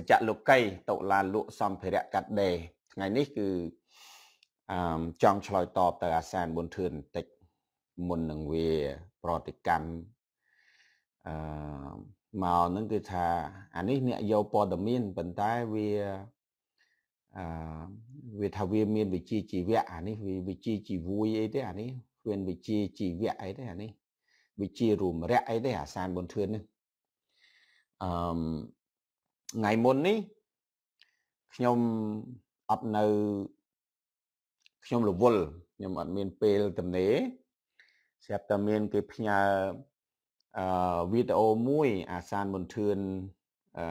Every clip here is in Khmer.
ច្ចលោកីតុលាលក់សម្ភារៈកាត់ដេរថ្ងៃនេះគឺអឺចង់ឆ្លើយតបទៅអាសានប៊ុនធឿនបន្តិចមុននឹងវាប្រតិកម្មអឺមកនឹងគឺថាអានេះអ្នកយកព័ត៌មានប៉ុន្តែវាអឺវាថាវាមាន វិជាជីវៈអានេះវាវិជាជីវួយអីទេអានេះវាវិជាជីវៈអីទេអានេះវិជារួមរៈអីទេអាសានប៊ុនធឿននេះអឺថ្ងៃមុននេះខ្ញុំអត់នៅខ្ញុំរវល់ខ្ញុំអត់មាន ពេលទំនេរស្រាប់តែមានគេផ្ញើអឺវីដេអូមួយ អាសានមន្ទឿនអឺ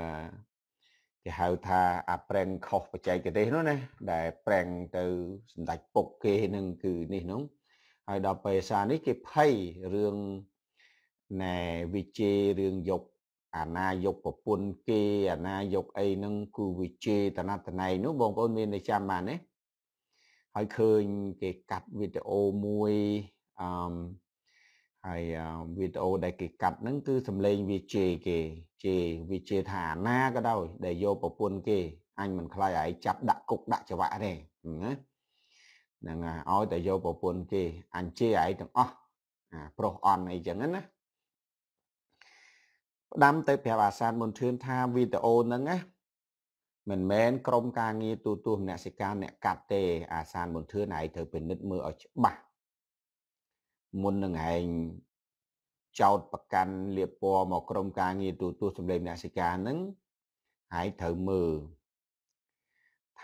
គេហៅថាអាប្រេងខុសបច្ចេកទេសនោះណាដែលប្រេងទៅសម្ដេចពុកគេនឹងគឺនេះនោះហើយដល់ពេលសារនេះ គេភ័យរឿងណែវិជេរឿងយកអាណាយកប្រពន្ធគេអាណាយកអីហ្នឹងគឺវិជេតនតន័យនោះបងប្អូនមានតែចាំបានទេហើយឃើញគេកាត់វីដេអូមួយអឺមហើយវីដេអូដែល គេកាត់ហ្នឹងគឺសំឡេងវាជេគេជេវាជេថាអាណាក៏ដោយដែលយកប្រពន្ធគេអញមិនខ្លាចឲ្យចាប់ដាក់គុកដាក់ច្បាក់ទេណាហ្នឹងហើយឲ្យតែយកប្រពន្ធគេអញជេឲ្យទាំងអស់អាប្រុសអន់អីចឹងណាផ្ដាំទៅប្រាប់អាសានមុនធឿនថាវីដេអូហ្នឹងណាមិនមែនក្រុមការងារទូទួលមនសិការអ្នកកាត់ទេអាសានមុនធឿនឯងត្រូវពិនិត្យមើលឲ្យច្បាស់មុននឹងឯងចោតប្រកាន់លៀបពណ៌មកក្រុមការងារទូទួលសម្លេងមនសិការហ្នឹងឯងត្រូវមើល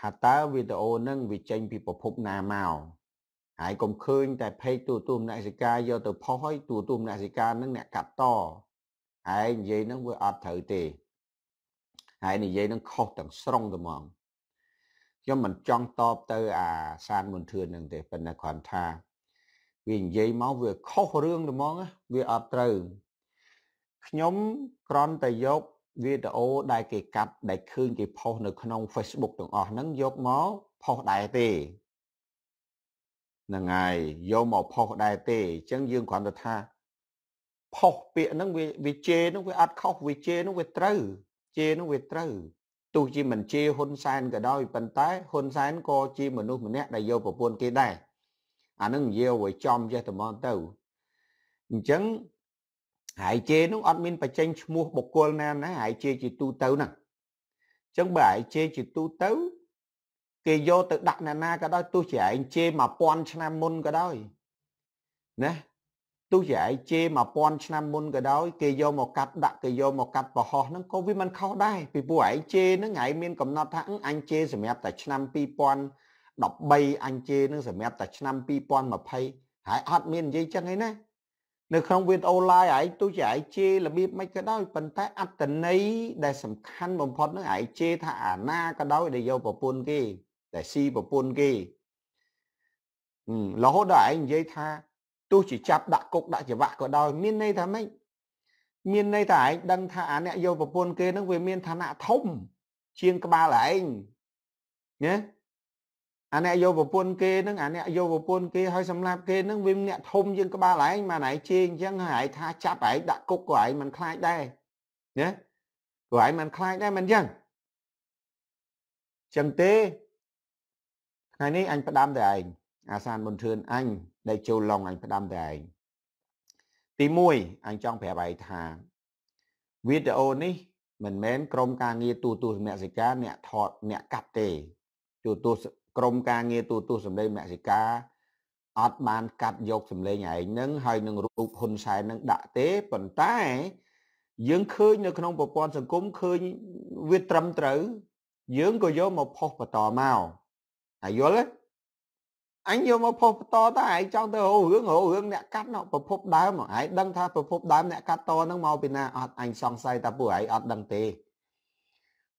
ថាតើវីដេអូហ្នឹងវាចេញពីប្រភពណាមកហើយកុំឃើញតែ page ទូទួលមនសិការយកទៅផុសហើយទូទួលមនសិការនឹងអ្នកកាត់តហែងនិយាយហ្នឹងវាអត់ត្រូវទេហែងនិយាយហ្នឹងខុសទាំងស្រុងទៅហ្មងខ្ញុំមិនចង់តបទៅ អាសានមុនធឿនហ្នឹងទេប៉ុន្តែគ្រាន់ថា វានិយាយមកវាខុសរឿងទៅហ្មងវាអត់ត្រូវខ្ញុំក្រន់តែយកវីដេអូ ដែលគេកាត់ ដែលឃើញគេផុសនៅក្នុង Facebook ទាំងអស់ហ្នឹងយកមកផុសដែរទេហ្នឹងហើយយកមកផុសដែរទេអញ្ចឹងយើងគ្រាន់តែថាផុសពាក្យហ្នឹងវាវាជេហ្នឹងវាអត់ខុសវាជេហ្នឹងវាត្រូវជេហ្នឹងវាត្រូវទោះជាមិនជេហ៊ុនសែនក៏ដោយប៉ុន្តែហ៊ុនសែនក៏ជាមនុស្សម្នាក់ដែលយកប្រពន្ធគេដែរអាហ្នឹងនិយាយឲ្យចំចេះតែមកទៅអញ្ចឹងហើយជេនោះអត់មាន បច្ចេញឈ្មោះបុគ្គលណាណាហើយជេជាទូទៅហ្នឹងអញ្ចឹងបើហើយជេជាទូទៅគេយកទៅដាក់ណាណាក៏ដោយទោះជាឯងជេ1000ឆ្នាំមុនក៏ដោយណាទោះជាឯងជេ1000ឆ្នាំមុនក៏ដោយគេយកមកកាត់ដាក់គេយកមកកាត់ប្រហោះហ្នឹងក៏វាមិនខុសដែរពីព្រោះឯងជេហ្នឹងឯងមានកំណត់ថាអញជេសម្រាប់តែឆ្នាំ2013អញជេហ្នឹងសម្រាប់តែឆ្នាំ2020ហើយអត់មាននិយាយចឹងឯណានៅក្នុងវីដេអូ live ឯងទោះជាឯងជេរបៀបមិនក៏ដោយប៉ុន្តែអត្តន័យដែល សំខាន់បំផុតហ្នឹងឯងជេថាអាណាក៏ដោយដែលយកប្រពន្ធគេដែលស៊ីប្រពន្ធគេរហូតដល់ឯងនិយាយថាទោះជាចាប់ដាក់គុកដាក់ច្បាក់ក៏ដោយមានន័យថាម៉េចមានន័យថាឯងដឹងថាអាអ្នកយកប្រពន្ធគេនឹងវាមានឋានៈធំជាង ក្បាលឯងណាអាអ្នកយកប្រពន្ធគេនឹងអាអ្នកយកប្រពន្ធគេហើយសម្លាប់គេនឹងវាអ្នកធំជាងក្បាលឯងបានឯងជេងអញ្ចឹងហើយឯងថាចាប់ឯងដាក់គុកក៏ឯងមិនខ្លាចដែរណាក៏ឯងមិនខ្លាចដែរមិនអញ្ចឹងចឹងទេថ្ងៃនេះអញផ្ដាំតែឯងអាសានមុនធឿនអញនៅចូលឡងអញផ្ដាំតែឯងទី1អញចង់ប្រាប់ឯងថាវីដេអូនេះមិនមែនក្រុមការងារទូទស្សនសិកាអ្នកថតអ្នកកាត់ទេទូទស្សក្រុមការងារទូទស្សសម្លេងមសិកាអត់បាន កាត់យកសម្លេងឯងនឹងហើយនឹងរូបហ៊ុនសែននឹងដាក់ទេប៉ុន្តែ យើងឃើញនៅក្នុងប្រព័ន្ធសង្គមឃើញវាត្រឹមត្រូវយើងក៏យកមកផុសបន្តមកហើយយល់ទេអញយកមកផុសបន្តតឯងចង់ទៅរោរឿងរោរឿងអ្នកកាត់នោះប្រភពដើមឯងដឹងថាប្រភពដើមអ្នកកាត់តហ្នឹងមកពីណាអត់អញសង្ស័យថាពួកឯងអត់ដឹងទេ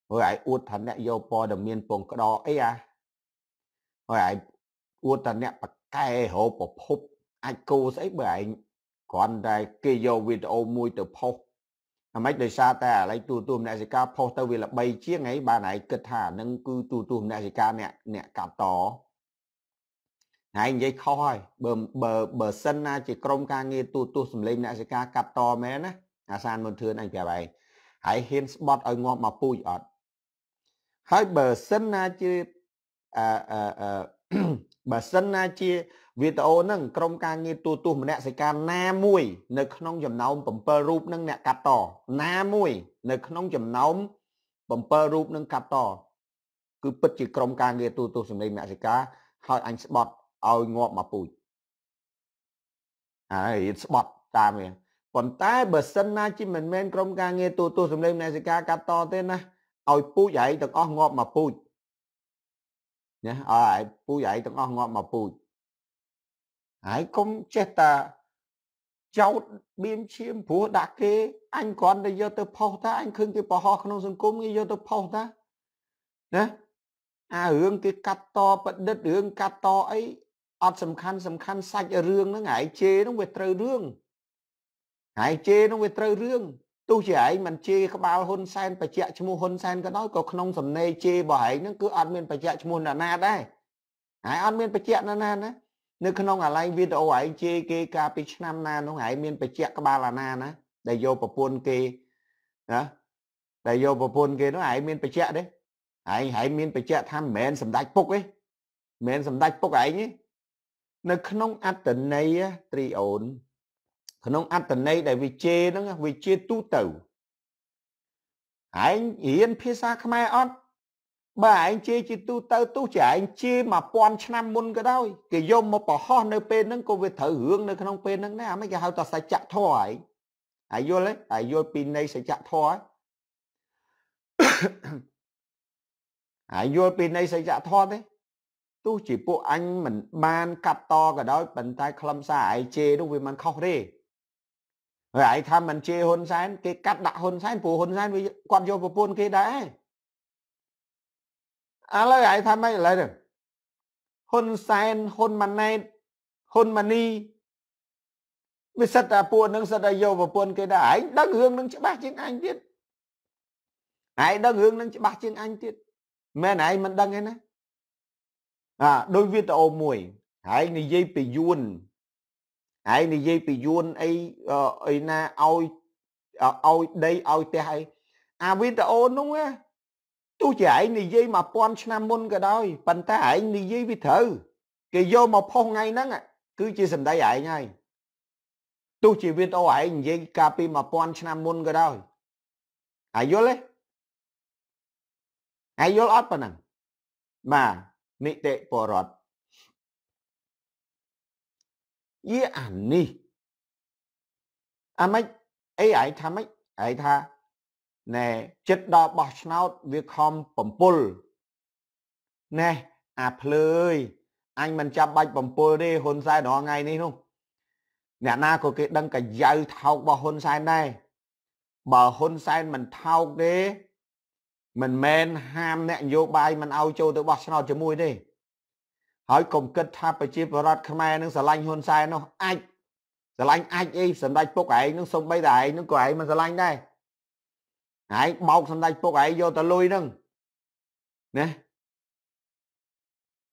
ហើយឯងអួតថាអ្នកយកព័ត៌មានពងក្តោអីអាហើយឯងអួតថាអ្នកបកែរោប្រភពអាចគោស្អីបើឯងគ្រាន់តែគេយកវីដេអូមួយទៅផុសអាម៉េចដោយសារតែឥឡូវទូទួលអ្នកសិកាផុសទៅវាល្បីជាងហីបានឯងគិតថាហ្នឹងគឺទូទួលអ្នកសិកាអ្នកអ្នកកាត់តហើយនិយាយខុសហើយបើបើបើសិនណាជាក្រុមការងារទូទាស់សម្លេងអ្នកសិកាកាត់តមែនណាអាសានមុនធឿនអញប្រាប់ឯងហើយហ៊ានស្បត់ឲ្យងាប់មកពូជអត់ហើយបើសិនណាជាអឺអឺបើសិនណាជាវីដេអូហ្នឹងក្រុមការងារទូទាស់ម្នាក់សិកាណាមួយ នៅ ក្នុងចំណោម7រូបហ្នឹងអ្នកកាត់តណាមួយនៅក្នុងចំណោម7រូបហ្នឹងកាត់តគឺពិតជាក្រុមការងារទូទាស់សម្លេងអ្នកសិកាហើយអញស្បត់ឲ្យងាប់មកពូជហើយរៀបស្បត់តាមវាប៉ុន្តែបើសិនណាជីមិនមែនក្រុមការងារទូទាស់សម្លេងនៃសិកាកាត់តទេណាឲ្យពូជហើយទាំងអស់ងាប់មកពូជណាឲ្យពូជហើយទាំងអស់ងាប់មកពូជហើយកុំចេះតាចោតបៀមឈាមព្រោះដាក់គេ អញគ្រាន់តែយកទៅផុសតាអញឃើញគេបរហោះក្នុងសង្គមគេយកទៅផុសតាណាអារឿងគេកាត់តប្រឌិតរឿងកាត់តអីអត់សំខាន់សំខាន់សាច់រឿងហ្នឹងឯងជេហ្នឹងវាត្រូវរឿងឯងជេហ្នឹងវាត្រូវរឿងទោះជាឯងមិនជេរក្បាលហ៊ុនសែនបច្ចៈឈ្មោះហ៊ុនសែនក៏ដោយក៏ក្នុងសំណេរជេររបស់ឯងហ្នឹងគឺអត់មានបច្ចៈឈ្មោះអ្នកណាដែរឯងអត់មានបច្ចៈណាណាណានៅក្នុងអាឡៃវីដេអូឯងជេរគេកាលពីឆ្នាំណានោះឯងមានបច្ចៈក្បាលអាណាណាដែលយកប្រពន្ធគេណាដែលយកប្រពន្ធគេនោះឯងមានបច្ចៈទេឯងឯងមានបច្ចៈថាមិនមែនសម្ដេចពុកទេមិនមែនសម្ដេចពុកឯងទេនៅក្នុងអត្តន័យត្រីអូនក្នុងអត្តន័យដែលវិជេហ្នឹងវិជេទូទៅឯងរៀនភាសាខ្មែរអត់បើឯងជេជាទូទៅទោះជាឯងជេ1000ឆ្នាំមុនក៏ដោយគេយកមកប្រហោះនៅពេលហ្នឹងក៏វាត្រូវរឿងនៅក្នុង ពេលហ្នឹងដែរអាមិនគេហៅថាសច្ចធម៌ឯងអាយល់ទេអាយល់ពីនៃសច្ចធម៌អាយល់ពីនៃសច្ចធម៌ទេទោះជាពួកអញមិនបានកាប់តក៏ដោយប៉ុន្តែខ្លឹមសារឯជេនោះវាមិនខុសទេហើយឯថាមិនជេហ៊ុនសែន គេកាត់ដាក់ហ៊ុនសែនព្រោះហ៊ុនសែនវាគាត់យកប្រពន្ធគេដែរឥឡូវឯថាម៉េចឥឡូវនេះហ៊ុនសែនហ៊ុនម៉ាណែតហ៊ុនម៉ានីវាសិតតែពួកនឹងសិតតែយកប្រពន្ធគេដែរឯងដឹងរឿងនឹងច្បាស់ជាងអញទៀតឯងដឹងរឿងនឹងច្បាស់ជាងអញទៀតមែនឯងមិនដឹងទេណាអាដោយវីដេអូមួយហើយនិយាយពីយួនហើយនិយាយពីយួនអីអីណាឲ្យឲ្យដីឲ្យផ្ទះអីអាវីដេអូនោះណាទោះជាឯងនិយាយ1000ឆ្នាំមុនក៏ដោយប៉ុន្តែឯងនិយាយវាត្រូវគេយកមកផុសថ្ងៃហ្នឹងគឺជាសម្ដីឯងហើយទោះជាវីដេអូឯងនិយាយកាលពី1000ឆ្នាំមុនក៏ដោយអាយល់ទេអាយល់អត់ប៉ុណ្ណឹងបាទនិតិបុរដ្ឋយាអានេះ អាម៉េចអីឯងថាម៉េចឯងថាណែចិត្តដល់បោះឆ្នោត វាខំបំពុលណែអាភ្លើយអញមិនចាប់បាច់បំពុលទេហ៊ុនសែនរាល់ថ្ងៃនេះនោះអ្នកណាក៏គេដឹងកាយៅថោករបស់ហ៊ុនសែនដែរបើហ៊ុនសែនមិនថោកទេមិនមែនហាមអ្នកនយោបាយមិនឲ្យចូលទៅបោះឆ្នោតជាមួយទេហើយកុំគិតថាប្រជាពលរដ្ឋខ្មែរនឹងស្រឡាញ់ហ៊ុនសែននោះអាចស្រឡាញ់អាចអីសម្ដេចពុកឯងនឹងសំបីតែឯងនឹងក៏ឯងមិនស្រឡាញ់ដែរឯងបោកសម្ដេចពុកឯងយកទៅលុយនឹងណា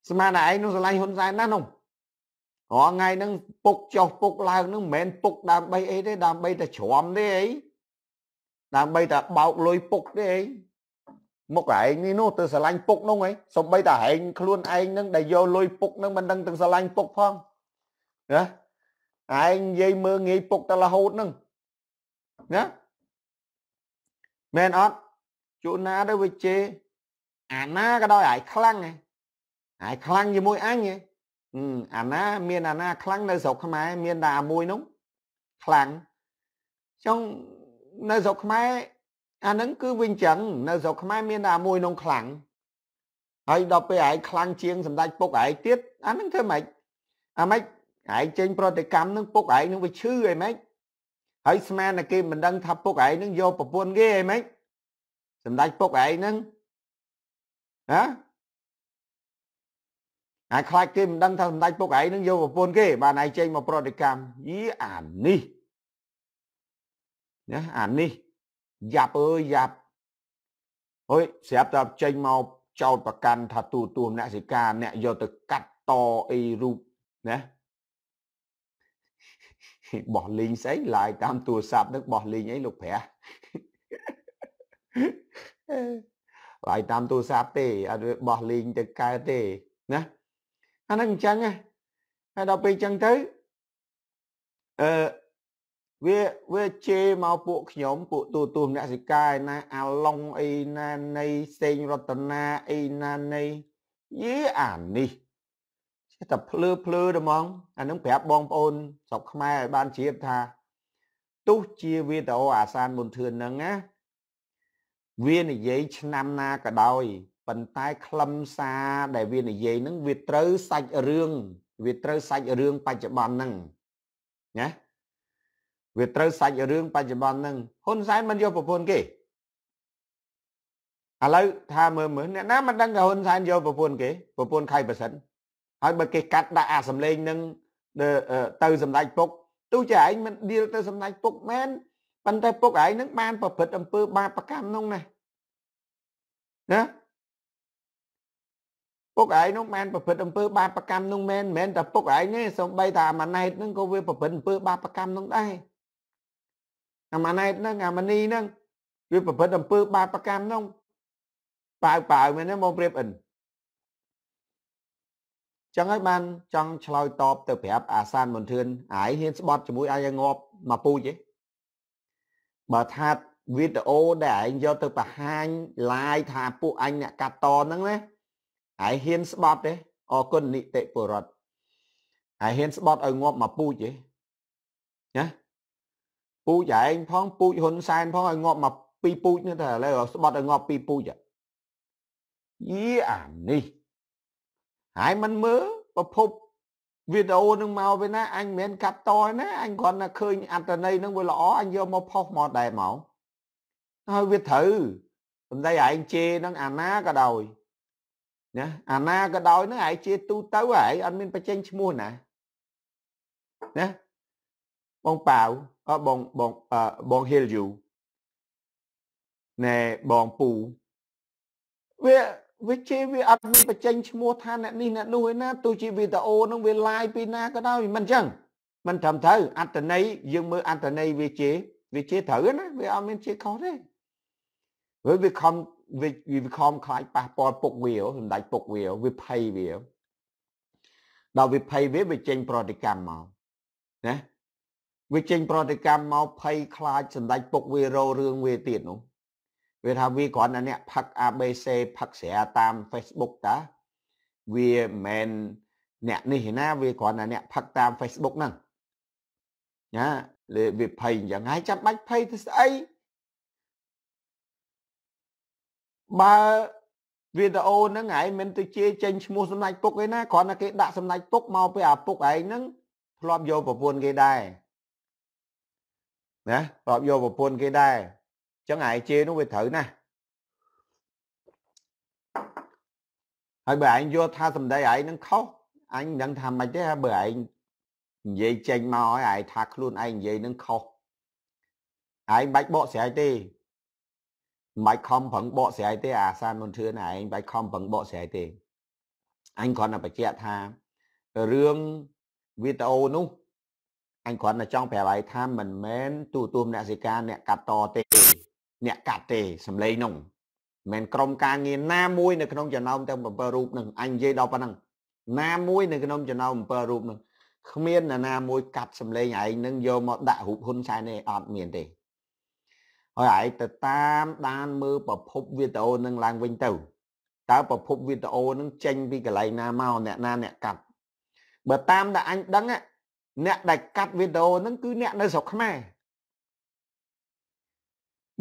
ស្មានតែឯងនឹងស្រឡាញ់ហ៊ុនសែនណាស់នោះរងថ្ងៃហ្នឹង ពុកចុះពុកឡើងហ្នឹងមិនមែនពុក ដើម្បី អីទេ ដើម្បីតែជ្រំទេអីដើម្បីតែបោកលុយពុកទេអីមកឯងនេះនោះទៅស្រឡាញ់ពុកនោះហីសំបីតាឯងខ្លួនឯងនឹងដែលយកលុយពុកនឹងមិនដឹងទាំងស្រឡាញ់ពុកផងណាឯងនិយាយមើងងាយពុកតែរហូតនឹងណាមែនអត់ជួនណាទៅវាជេអាណាក៏ដោយឯងខ្លាំងហីឯងខ្លាំងជាមួយអញហីអាណា មានអាណាខ្លាំងនៅស្រុក ខ្មែរមានតែអាមួយនោះខ្លាំងចុងនៅស្រុកខ្មែរអាហ្នឹងគឺវិញចឹងនៅស្រុកខ្មែរមានតែមួយក្នុងខ្លាំងហើយដល់ពេលឯងខ្លាំងជាង សម្ដេចពុកឯងទៀតអាហ្នឹងធ្វើម៉េចអាម៉េចឯងចេញប្រតិកម្មនឹងពុកឯងនឹងវាឈឺអីម៉េចហើយស្មានតែគេមិនដឹងថាពុកឯងនឹងយកប្រពន្ធគេអីម៉េចសម្ដេចពុកឯងនឹងហ៎អាខ្លាចគេមិនដឹងថាសម្ដេចពុកឯងនឹងយកប្រពន្ធគេ បានឯងចេញមកប្រតិកម្មយីអានេះណាអានេះយ៉ាប់អើយយ៉ាប់អុយស្រាប់តែចេញមកចោតប្រកាន់ថាទូទួលអ្នកសិកាអ្នកយកទៅកាត់តអីរូបណាបោះលេងស្អីឡាយតាមទូរស័ព្ទនឹងបោះលេងអីលោកព្រះឡាយតាមទូរស័ព្ទទេអត់បោះលេងទៅកើតទេណាអាហ្នឹងអញ្ចឹងណាហើយដល់ពេលអញ្ចឹងទៅអឺវាវាជេរមកពួកខ្ញុំពួកទូទូមនសិកាឯណា អាឡុងអីណានៃសេងរតនាអីណានៃយីអានេះចេះតែភ្លឺភ្លឺហ្មងអានឹងប្រាប់បងប្អូនស្រុកខ្មែរឲ្យបានជ្រាបថា ទោះជាវីដេអូអាសានមុនធឿនហ្នឹងណាវានិយាយឆ្នាំណាក៏ដោយប៉ុន្តែខ្លឹមសារដែលវានិយាយហ្នឹងវាត្រូវសាច់រឿងវាត្រូវសាច់រឿងបច្ចុប្បន្នហ្នឹងណាវាត្រូវសាច់រឿងបច្ចុប្បន្នហ្នឹងហ៊ុនសែនមិនយកប្រពន្ធគេឥឡូវថាមើលមើលអ្នកណាមិនដឹងថាហ៊ុនសែនយកប្រពន្ធគេប្រពន្ធខៃប្រសិនហើយបើគេកាត់ដាក់អាសម្លេងនឹងទៅសម្ដេចពុកទោះជាឯងមិនឌីលទៅសម្ដេចពុកមែនប៉ុន្តែពុកឯងនឹងបានប្រព្រឹត្តអំពើបាបកម្មនោះណាណាពុកឯងនោះបានប្រព្រឹត្តអំពើបាបកម្មនោះមែនមិនមែនតែពុកឯងទេសូម្បីតែអាម៉ាណែតនឹងក៏វាប្រព្រឹត្តអំពើបាបកម្មនោះដែរអាម៉ាណែតហ្នឹងអាម៉ានីហ្នឹងវាប្រព្រឹត្តអំពើបាបកម្មហ្នឹងប៉ាវប៉ាវមែនទេមកប្រៀបអិនចឹងហើយបានចង់ឆ្លើយតបទៅប្រាប់អាសានមន្ទឿនអាយហ៊ានស្បត់ជាមួយអាយឲ្យងាប់មកពូជឯងបើថាវីដេអូដែលឯងយកទៅបង្ហាញ live ថាពួកអញអ្នកកាត់តហ្នឹងណាឯងហ៊ានស្បត់ទេអរគុណនីតិពលរដ្ឋឯងហ៊ានស្បត់ឲ្យងាប់មកពូជទេណាពូចឯងផងពូចហ៊ុនសែនផងឲ្យងាប់មកពីពូចនេះតែឥឡូវស្បត់ឲ្យងាប់ពីពូចយីអានេះហើយមិនមើលប្រភពវីដេអូនឹងមកវិញណាអញមិនមែនកាត់តណាអញគ្រាន់តែឃើញអត្តន័យនឹងវាល្អអញយកមកផុសមកដែរមកហើយវាត្រូវសំដីឯងជេនឹងអាណាក៏ដោយណាអាណាក៏ដោយនឹងឯងជេទូទៅឯងអត់មានបច្ចេកឈ្មោះណាណាបងប៉ាវអើបងបងអឺបង heal you ណែបងពូវាវាជាវាអត់មានបញ្ចេញឈ្មោះថាអ្នកនេះអ្នកនោះឯណាទោះជាវីដេអូនឹងវា live ពីណាក៏ដោយមិនចឹងមិនត្រឹមត្រូវអត្តន័យយើងមើលអត្តន័យវាជាវាជាត្រូវណាវាអត់មាន ជាខុសទេវាវាខំវាវាខំខ្លាចប៉ះពាល់ពុកវាសម្ដេចពុកវាវាភ័យវាដល់វាភ័យវាវាចេញ ប្រតិកម្មមកណាវាចេញប្រតិកម្មមកភ័យខ្លាចសម្ដេចពុកវារោរឿងវាទៀតនោះវាថាវាគ្រាន់តែអ្នកផឹក ABC ផឹកស្រាតាម Facebook តាវាមិនអ្នកនេះឯណាវាគ្រាន់តែអ្នកផឹកតាម Facebook ហ្នឹងណាលេវាភ័យអញ្ចឹងហើយចាំបាច់ភ័យទៅស្អីបើវីដេអូហ្នឹងឯងមិនទៅជាចេញឈ្មោះសម្ដេចពុកឯណាគ្រាន់តែគេដាក់សម្ដេចពុកមកពីអាពុកឯងហ្នឹងធ្លាប់យកប្រពន្ធគេដែរណារាប់យកប្រពន្ធគេដែរអញ្ចឹងឯជេនោះវាត្រូវណាស់ហើយបើឯងយល់ថាសម្ដីឯងនឹងខុសអញនឹងថាម៉េចទេបើឯងនិយាយចេញមកឲ្យឯងថាខ្លួនឯងនិយាយនឹងខុសឯងបាច់បកស្រាយទេមិនបាច់ខំប្រឹងបកស្រាយទេអាសានមុនធឿនឯងបាច់ខំប្រឹងបកស្រាយទេអញគ្រាន់តែបញ្ជាក់ថារឿងវីដេអូនោះអញគ្រាន់តែចង់ប្រាប់ឲ្យថាមិនមែនទូទួមអ្នកសិកាអ្នកកាត់តទេអ្នកកាត់ទេសំឡេងនោះមិនក្រុមការងារណាមួយនៅក្នុងចំណោមទាំង7រូបនឹងអញនិយាយដល់ប៉ុណ្ណឹងណាមួយនៅក្នុងចំណោម7រូបនឹងគ្មាននរណាមួយកាត់សម្លេងឯងនឹងយកមកដាក់រូបហ៊ុនសែនទេអត់មានទេហើយឯងទៅតាមដានមើលប្រភពវីដេអូនឹងឡើងវិញទៅតើប្រភពវីដេអូនឹងចេញពីកន្លែងណាមកអ្នកណាអ្នកកាត់បើតាមដែលអញដឹងអ្នកដែលកាត់វីដេអូហ្នឹងគឺអ្នកនៅស្រុកខ្មែរ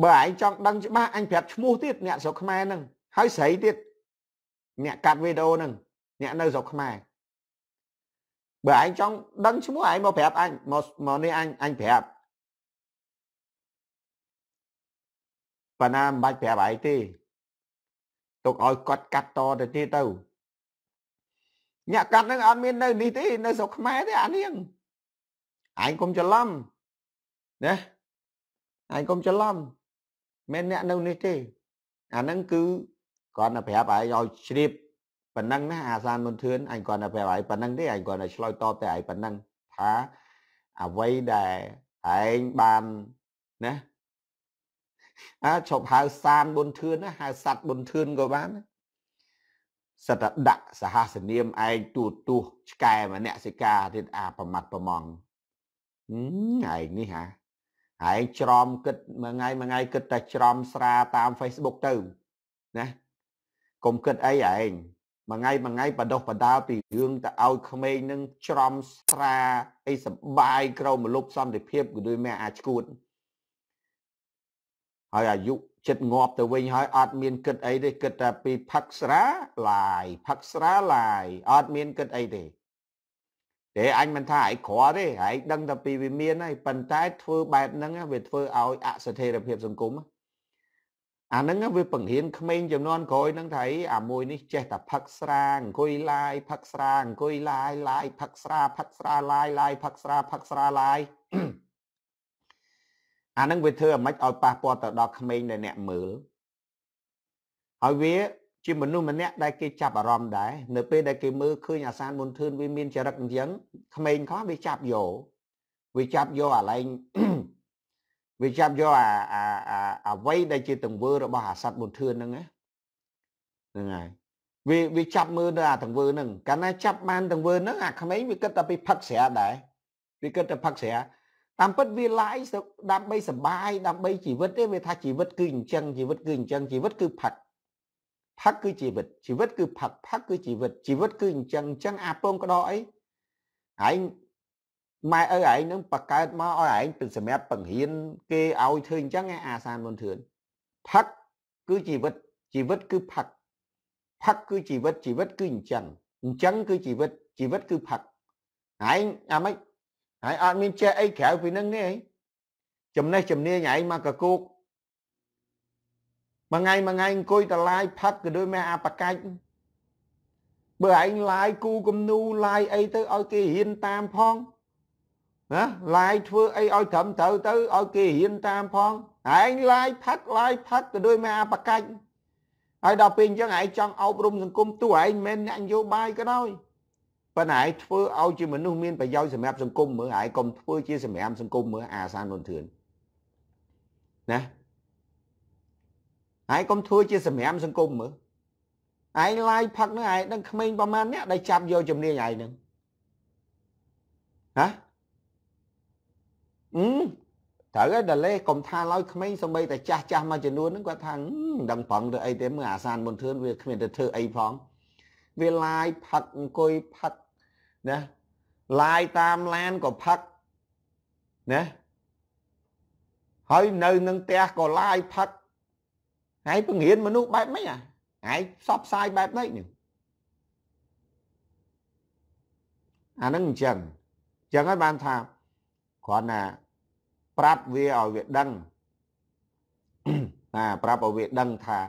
បើឯងចង់ដឹងច្បាស់អញប្រាប់ឈ្មោះទៀតអ្នកស្រុកខ្មែរហ្នឹងហើយស្រីទៀតអ្នកកាត់វីដេអូហ្នឹងអ្នកនៅស្រុកខ្មែរបើឯងចង់ដឹងឈ្មោះឯងមកប្រាប់អញមកមកនេះអញអញប្រាប់ប៉ណ្ណាមិនបាច់ប្រាប់ឯងទេទុកឲ្យគាត់កាត់តទៅទៀតទៅអ្នកកាត់ហ្នឹងអត់មាននៅនេះទេនៅស្រុកខ្មែរទេអានាងឯងកុំច្រឡំណាឯងកុំច្រឡំមិនអ្នកនៅនេះទេ អាហ្នឹងគឺគាត់តែប្រាប់ឲ្យឲ្យជ្រាបប៉ុណ្ណឹងណាអាសានមុនធឿនឯងគាត់តែប្រាប់ឲ្យប៉ុណ្ណឹងទេឯងគាត់តែឆ្លើយតបតែឯងប៉ុណ្ណឹងថាអ្វីដែលឯងបានណាអាឈប់ហៅសានបុនធឿនណាហៅសัตว์បុនធឿនក៏បាន សត្វដាក់សហសនាមឯងទូទួឆ្កែម្នាក់សិកាទៀតអាប្រមាត់ប្រមងឯងនេះហាឯងច្រំគិតមួយថ្ងៃមួយថ្ងៃគិតតែច្រំស្រាតាម Facebook ទៅណាកុំគិតអីឯងមួយថ្ងៃមួយថ្ងៃបដោះបដាលពីរឿងទៅឲ្យក្មេងនឹងច្រំស្រាអីសបាយក្រមលុបសន្តិភាពក៏ដូចមានអាចឈួតហើយអាយុចិត្តងាប់ទៅវិញហើយអត់មានគិតអីទេគិតតែពីផឹកស្រាឡាយផឹកស្រាឡាយអត់មានគិតអីទេទេអញមិនថាឯងក្រទេឯងដឹងតែពីវាមានហើយប៉ុន្តែធ្វើបែបហ្នឹងវាធ្វើឲ្យអស្ថិរភាពសង្គមអាហ្នឹងវាបង្រៀនក្មេងចំនួនក្រោយហ្នឹងថាអីអាមួយនេះចេះតែផឹកស្រាអង្គុយឡាយផឹកស្រាអង្គុយឡាយឡាយផឹកស្រាផឹកស្រាឡាយឡាយផឹកស្រាផឹកស្រាឡាយអាហ្នឹងវាធ្វើឲ្យម៉េចឲ្យប៉ះពាល់ទៅដល់ក្មេងដែលអ្នកមើលហើយវាជាមនុស្សម្នាក់ដែលគេចាប់អារម្មណ៍ដែរនៅពេលដែលគេមើលឃើញអាសានមុនធឿនវាមានចរិតអញ្ចឹងក្មេងខ្លះវាចាប់យកវាចាប់យកអាឡែងវាចាប់យកអាអាអាអ្វីដែលជាទង្វើរបស់អាសត្វមុនធឿនហ្នឹងហ្នឹងហើយវាវាចាប់មើលនៅអាទង្វើហ្នឹងកាលណាចាប់បានទង្វើហ្នឹងអាក្មេងវាគិតតែពីផឹកស្រាដែរវាគិតតែផឹកស្រាតាមពិតវាឡាយដើម្បីសុបាយដើម្បីជីវិតទេវាថាជីវិតគឺអញ្ចឹងជីវិតគឺអញ្ចឹងជីវិតគឺផឹកផឹកគឺជីវិតជីវិតគឺផឹកផឹកគឺជីវិតជីវិតគឺអញ្ចឹងអញ្ចឹងអាពងក្តោអីឯងម៉ែឪឯងនឹងបកកើតមកឲ្យឯងទៅសម្រាប់បង្រៀនគេឲ្យធ្វើអញ្ចឹងអាសានមុនធឿនផឹកគឺជីវិតជីវិតគឺផឹកផឹកគឺជីវិតជីវិតគឺអញ្ចឹងអញ្ចឹងគឺជីវិតជីវិតគឺផឹកឯងអាម៉េចហើយអត់មានចេះអីក្រៅពីនឹងទេចំណេះជំនាញឯងមកកកូកមួយថ្ងៃមួយថ្ងៃអង្គុយតឡាយផឹកក៏ដូចមានអាប្រកាច់បើឯងឡាយគូគំនូឡាយអីទៅឲ្យគេហ៊ានតាមផងណាឡាយធ្វើអីឲ្យត្រឹមត្រូវទៅឲ្យគេហ៊ានតាមផងឯងឡាយផឹកឡាយផឹកក៏ដូចមានអាប្រកាច់ហើយដល់ពេលអញ្ចឹងឯងចង់អប់រំសង្គមទូឯងមិនមែនអ្នកនយោបាយក៏ដោយប៉ុន្តែឯងធ្វើឲ្យជាមនុស្សមានប្រយោជន៍សម្រាប់សង្គមមើលឯងកុំធ្វើជាសម្រាប់សង្គមមើលអាសាននធឿនណាឯងកុំធ្វើជាសម្រាមសង្គមមើលឯងឡាយផឹកនឹងឯងដឹងក្មេងប្រមាណអ្នកដែលចាប់យកជំនាញឯងនឹងហ៎អឺត្រូវហើយដលេកុំថាឡើយក្មេងសម្បីតែចាស់ចាស់មួយចំនួនហ្នឹងគាត់ថាដឹងប្រឹងទៅអីទេមើលអាសានមុនធឿនវាគ្មានទៅធ្វើអីផងវាឡាយផឹកអង្គុយផឹកណាឡាយតាមឡានក៏ផឹកណាហើយនៅនឹងផ្ទះក៏ឡាយផឹកឯងបង្រៀនមនុស្សបែបម៉េចអាឯងផ្សព្វផ្សាយបែបម៉េចនេះអានឹងអញ្ចឹងអញ្ចឹងហើយបានថាគ្រាន់តែប្រាប់វាឲ្យវាដឹងណាប្រាប់ឲ្យវាដឹងថា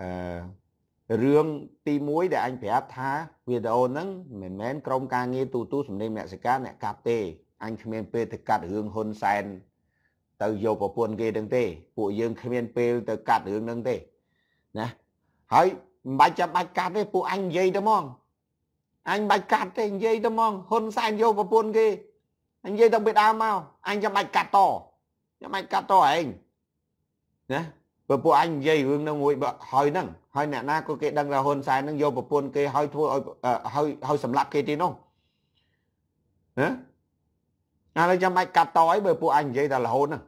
អឺរឿងទី1ដែលអញប្រាប់ថាវីដេអូហ្នឹងមិនមែនក្រុមការងារទូទូសំលេងមនសិការអ្នកកាត់ទេអញគ្មាន ពេលទៅកាត់រឿងហ៊ុនសែនទៅយកប្រពន្ធគេនឹងទេពួកយើងគ្មានពេលទៅកាត់រឿងនឹងទេណាហើយមិនបាច់ចាំបាច់កាត់ទេពួកអញនិយាយទៅហ្មងអញបាច់កាត់ទេនិយាយទៅហ្មងហ៊ុនសែនយកប្រពន្ធគេ អញនិយាយតាំងពីដើមមកអញចាំបាច់កាត់តចាំបាច់កាត់តឯងណាបើពួកអញនិយាយរឿងនឹងមួយហើយហ្នឹងហើយអ្នកណាក៏គេដឹងថាហ៊ុនសែននឹងយកប្រពន្ធគេហើយធ្វើឲ្យហើយហើយសម្លាប់គេទីនោះណាឥឡូវចាំបាច់កាត់តឲ្យបើពួកអញនិយាយតែរហូតហ្នឹង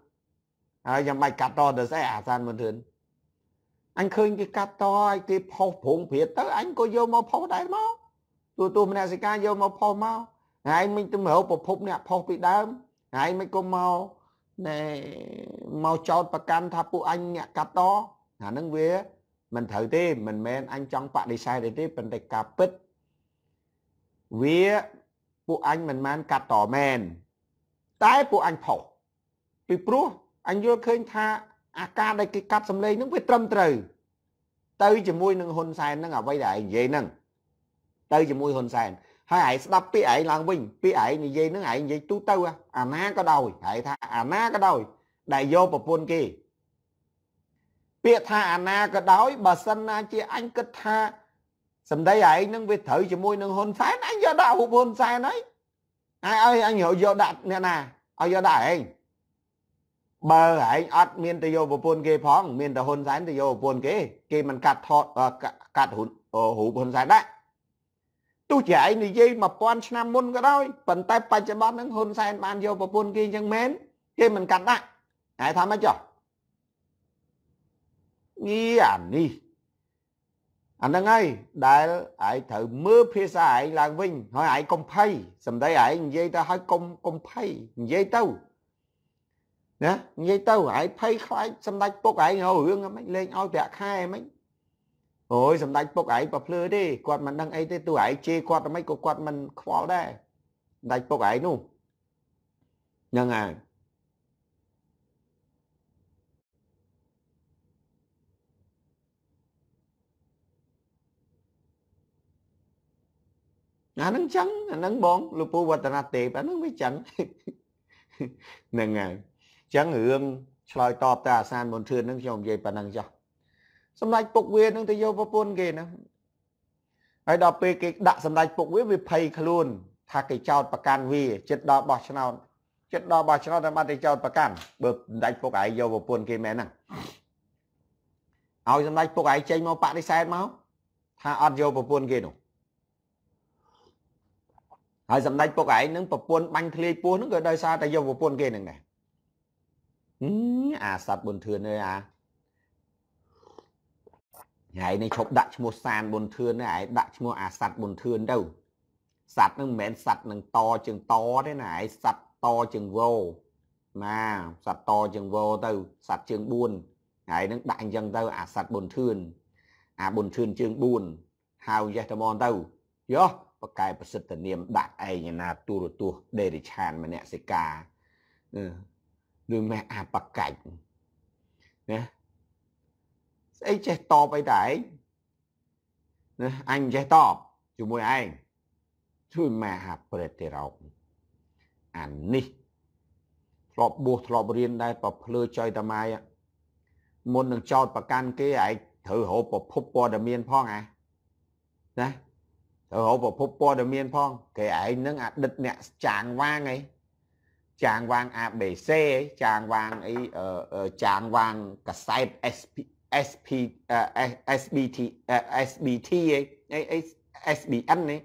ហើយចាំបាច់កាត់តទៅស្អីអាសានមិនធឿនអញឃើញគេកាត់តឲ្យគេផុសព្រងព្រាតទៅអញក៏យកមកផុសដែរមកទូទូមនសិការយកមកផុសមកហើយមិញទៅមើលប្រភពអ្នកផុសពីដើមហើយមិនក៏មកណែមកចោតប្រកាន់ថាពួកអញអ្នកកាត់តអាហ្នឹងវាមិនត្រូវទេមិនមែនអញចង់បដិសេធទេប៉ុន្តែការពិតវាពួកអញមិនមែនកាត់តមែនតែពួកអញផុសពីព្រោះអញយល់ឃើញថា អាការដែលគេកាត់សម្លេងហ្នឹងវាត្រឹមត្រូវទៅជាមួយនឹងហ៊ុនសែនហ្នឹងអ្វីដែលឯងនិយាយហ្នឹងទៅជាមួយហ៊ុនសែនហើយឯងស្ដាប់ពាក្យឯងឡើងវិញ ពាក្យឯងនិយាយហ្នឹងឯងនិយាយទូទៅអាណាក៏ដោយឯងថាអាណាក៏ដោយដែលយកប្រពន្ធគេពាក្យថាអាណាក៏ដោយបើសិនណាជាអញគិតថាសម្ដីឯងនឹងវាត្រូវជាមួយនឹងហ៊ុនសែនអញយកដាក់រូបហ៊ុនសែនហើយអាយអើយអញរកយកដាក់អ្នកណាឲ្យយកដាក់ឯងបើឯងអត់មានទៅយកប្រពន្ធគេផង មានតែហ៊ុនសែនទៅយកប្រពន្ធគេ គេមិនកាត់ថតកាត់រូបហ៊ុនសែនដែរទោះជាឯងនិយាយ1000ឆ្នាំមុនក៏ដោយប៉ុន្តែបច្ចុប្បន្នហ្នឹងហ៊ុនសែនបានយកប្រពន្ធគេអញ្ចឹងមែនគេមិនកាត់ដាក់ហើយថាម៉េចចុះងារនេះអាហ្នឹងហើយដែលឯងត្រូវមើលភាសាឯងឡើងវិញហើយឯងកុំភ័យសំដីឯងនិយាយទៅហើយកុំកុំភ័យនិយាយទៅណានិយាយទៅឯងភ័យខ្លាចសម្ដេចពុកឯងហៅរឿងហ្មងលេងឲ្យប្រាក់ខែហ្មងអូយសម្ដេចពុកឯងប្រភ្លឺទេគាត់មិនដឹងអីទេទូឯងជេរគាត់ហ្មងក៏គាត់មិនខ្វល់ដែរសម្ដេចពុកឯងនោះហ្នឹងហើយអាហ្នឹងចឹងអាហ្នឹងបងលោកពូវឌ្ឍនទេពអាហ្នឹងវាចឹងហ្នឹងហើយចឹងរឿងឆ្លើយតបទៅអាសានមុនធឿនហ្នឹងខ្ញុំនិយាយប៉ុណ្ណឹងចុះសម្ដេចពុកវាហ្នឹងទៅយកប្រពន្ធគេណាហើយដល់ពេលគេដាក់សម្ដេចពុកវាវាភ័យខ្លួន ថាគេចោតប្រកាន់វាចិត្តដល់បោះឆ្នោតចិត្តដល់បោះឆ្នោតតែបានតែចោតប្រកាន់បើសម្ដេចពុកឯងយកប្រពន្ធគេមែនហ្នឹងឲ្យសម្ដេចពុកឯងចេញមកបដិសេធមកថាអត់យកប្រពន្ធគេនោះហើយសម្ដេចពុកឯងនឹងប្រពន្ធបាញ់ធ្លាយពោះនឹងក៏ដោយសារតែយកប្រពន្ធគេនឹងដែរអាសត្វប៊ុនធឿនអើយអាហើយនេះឈប់ដាក់ឈ្មោះសានប៊ុនធឿនឯងដាក់ឈ្មោះអាសត្វប៊ុនធឿនទៅសត្វនឹងមិនមែនសត្វនឹងតជើងតទេណាឯងសត្វតជើងវោណាសត្វតជើងវោទៅសត្វជើង4ហើយនឹងដាក់អញ្ចឹងទៅអាសត្វប៊ុនធឿនអាប៊ុនធឿនជើង4ហៅចេះតែមកទៅយោបកែប្រសិទ្ធនាមដាក់ឯកណាទូរទស្សន៍ដេរិឆានមនសិកាឬមេអាបកាច់ណាស្អីចេះតបអីតើឯងណាអញចេះតបជាមួយឯងជួយមេអាព្រឹត្តិរោគអានេះធ្លាប់បួសធ្លាប់រៀនដែរប្រភ្លើចយតម៉ាយមុននឹងចោតប្រកាន់គេឯងត្រូវរកប្រភពព័ត៌មានផងណាណាត្រូវរកប្រភពព័ត៌មានផង គេឯងនឹងអាដិតអ្នកចាងវាងឯងចាងវាង ABC ចាងវាងអីចាងវាងកសែត SP SP SBT SBT អី SBN នេះ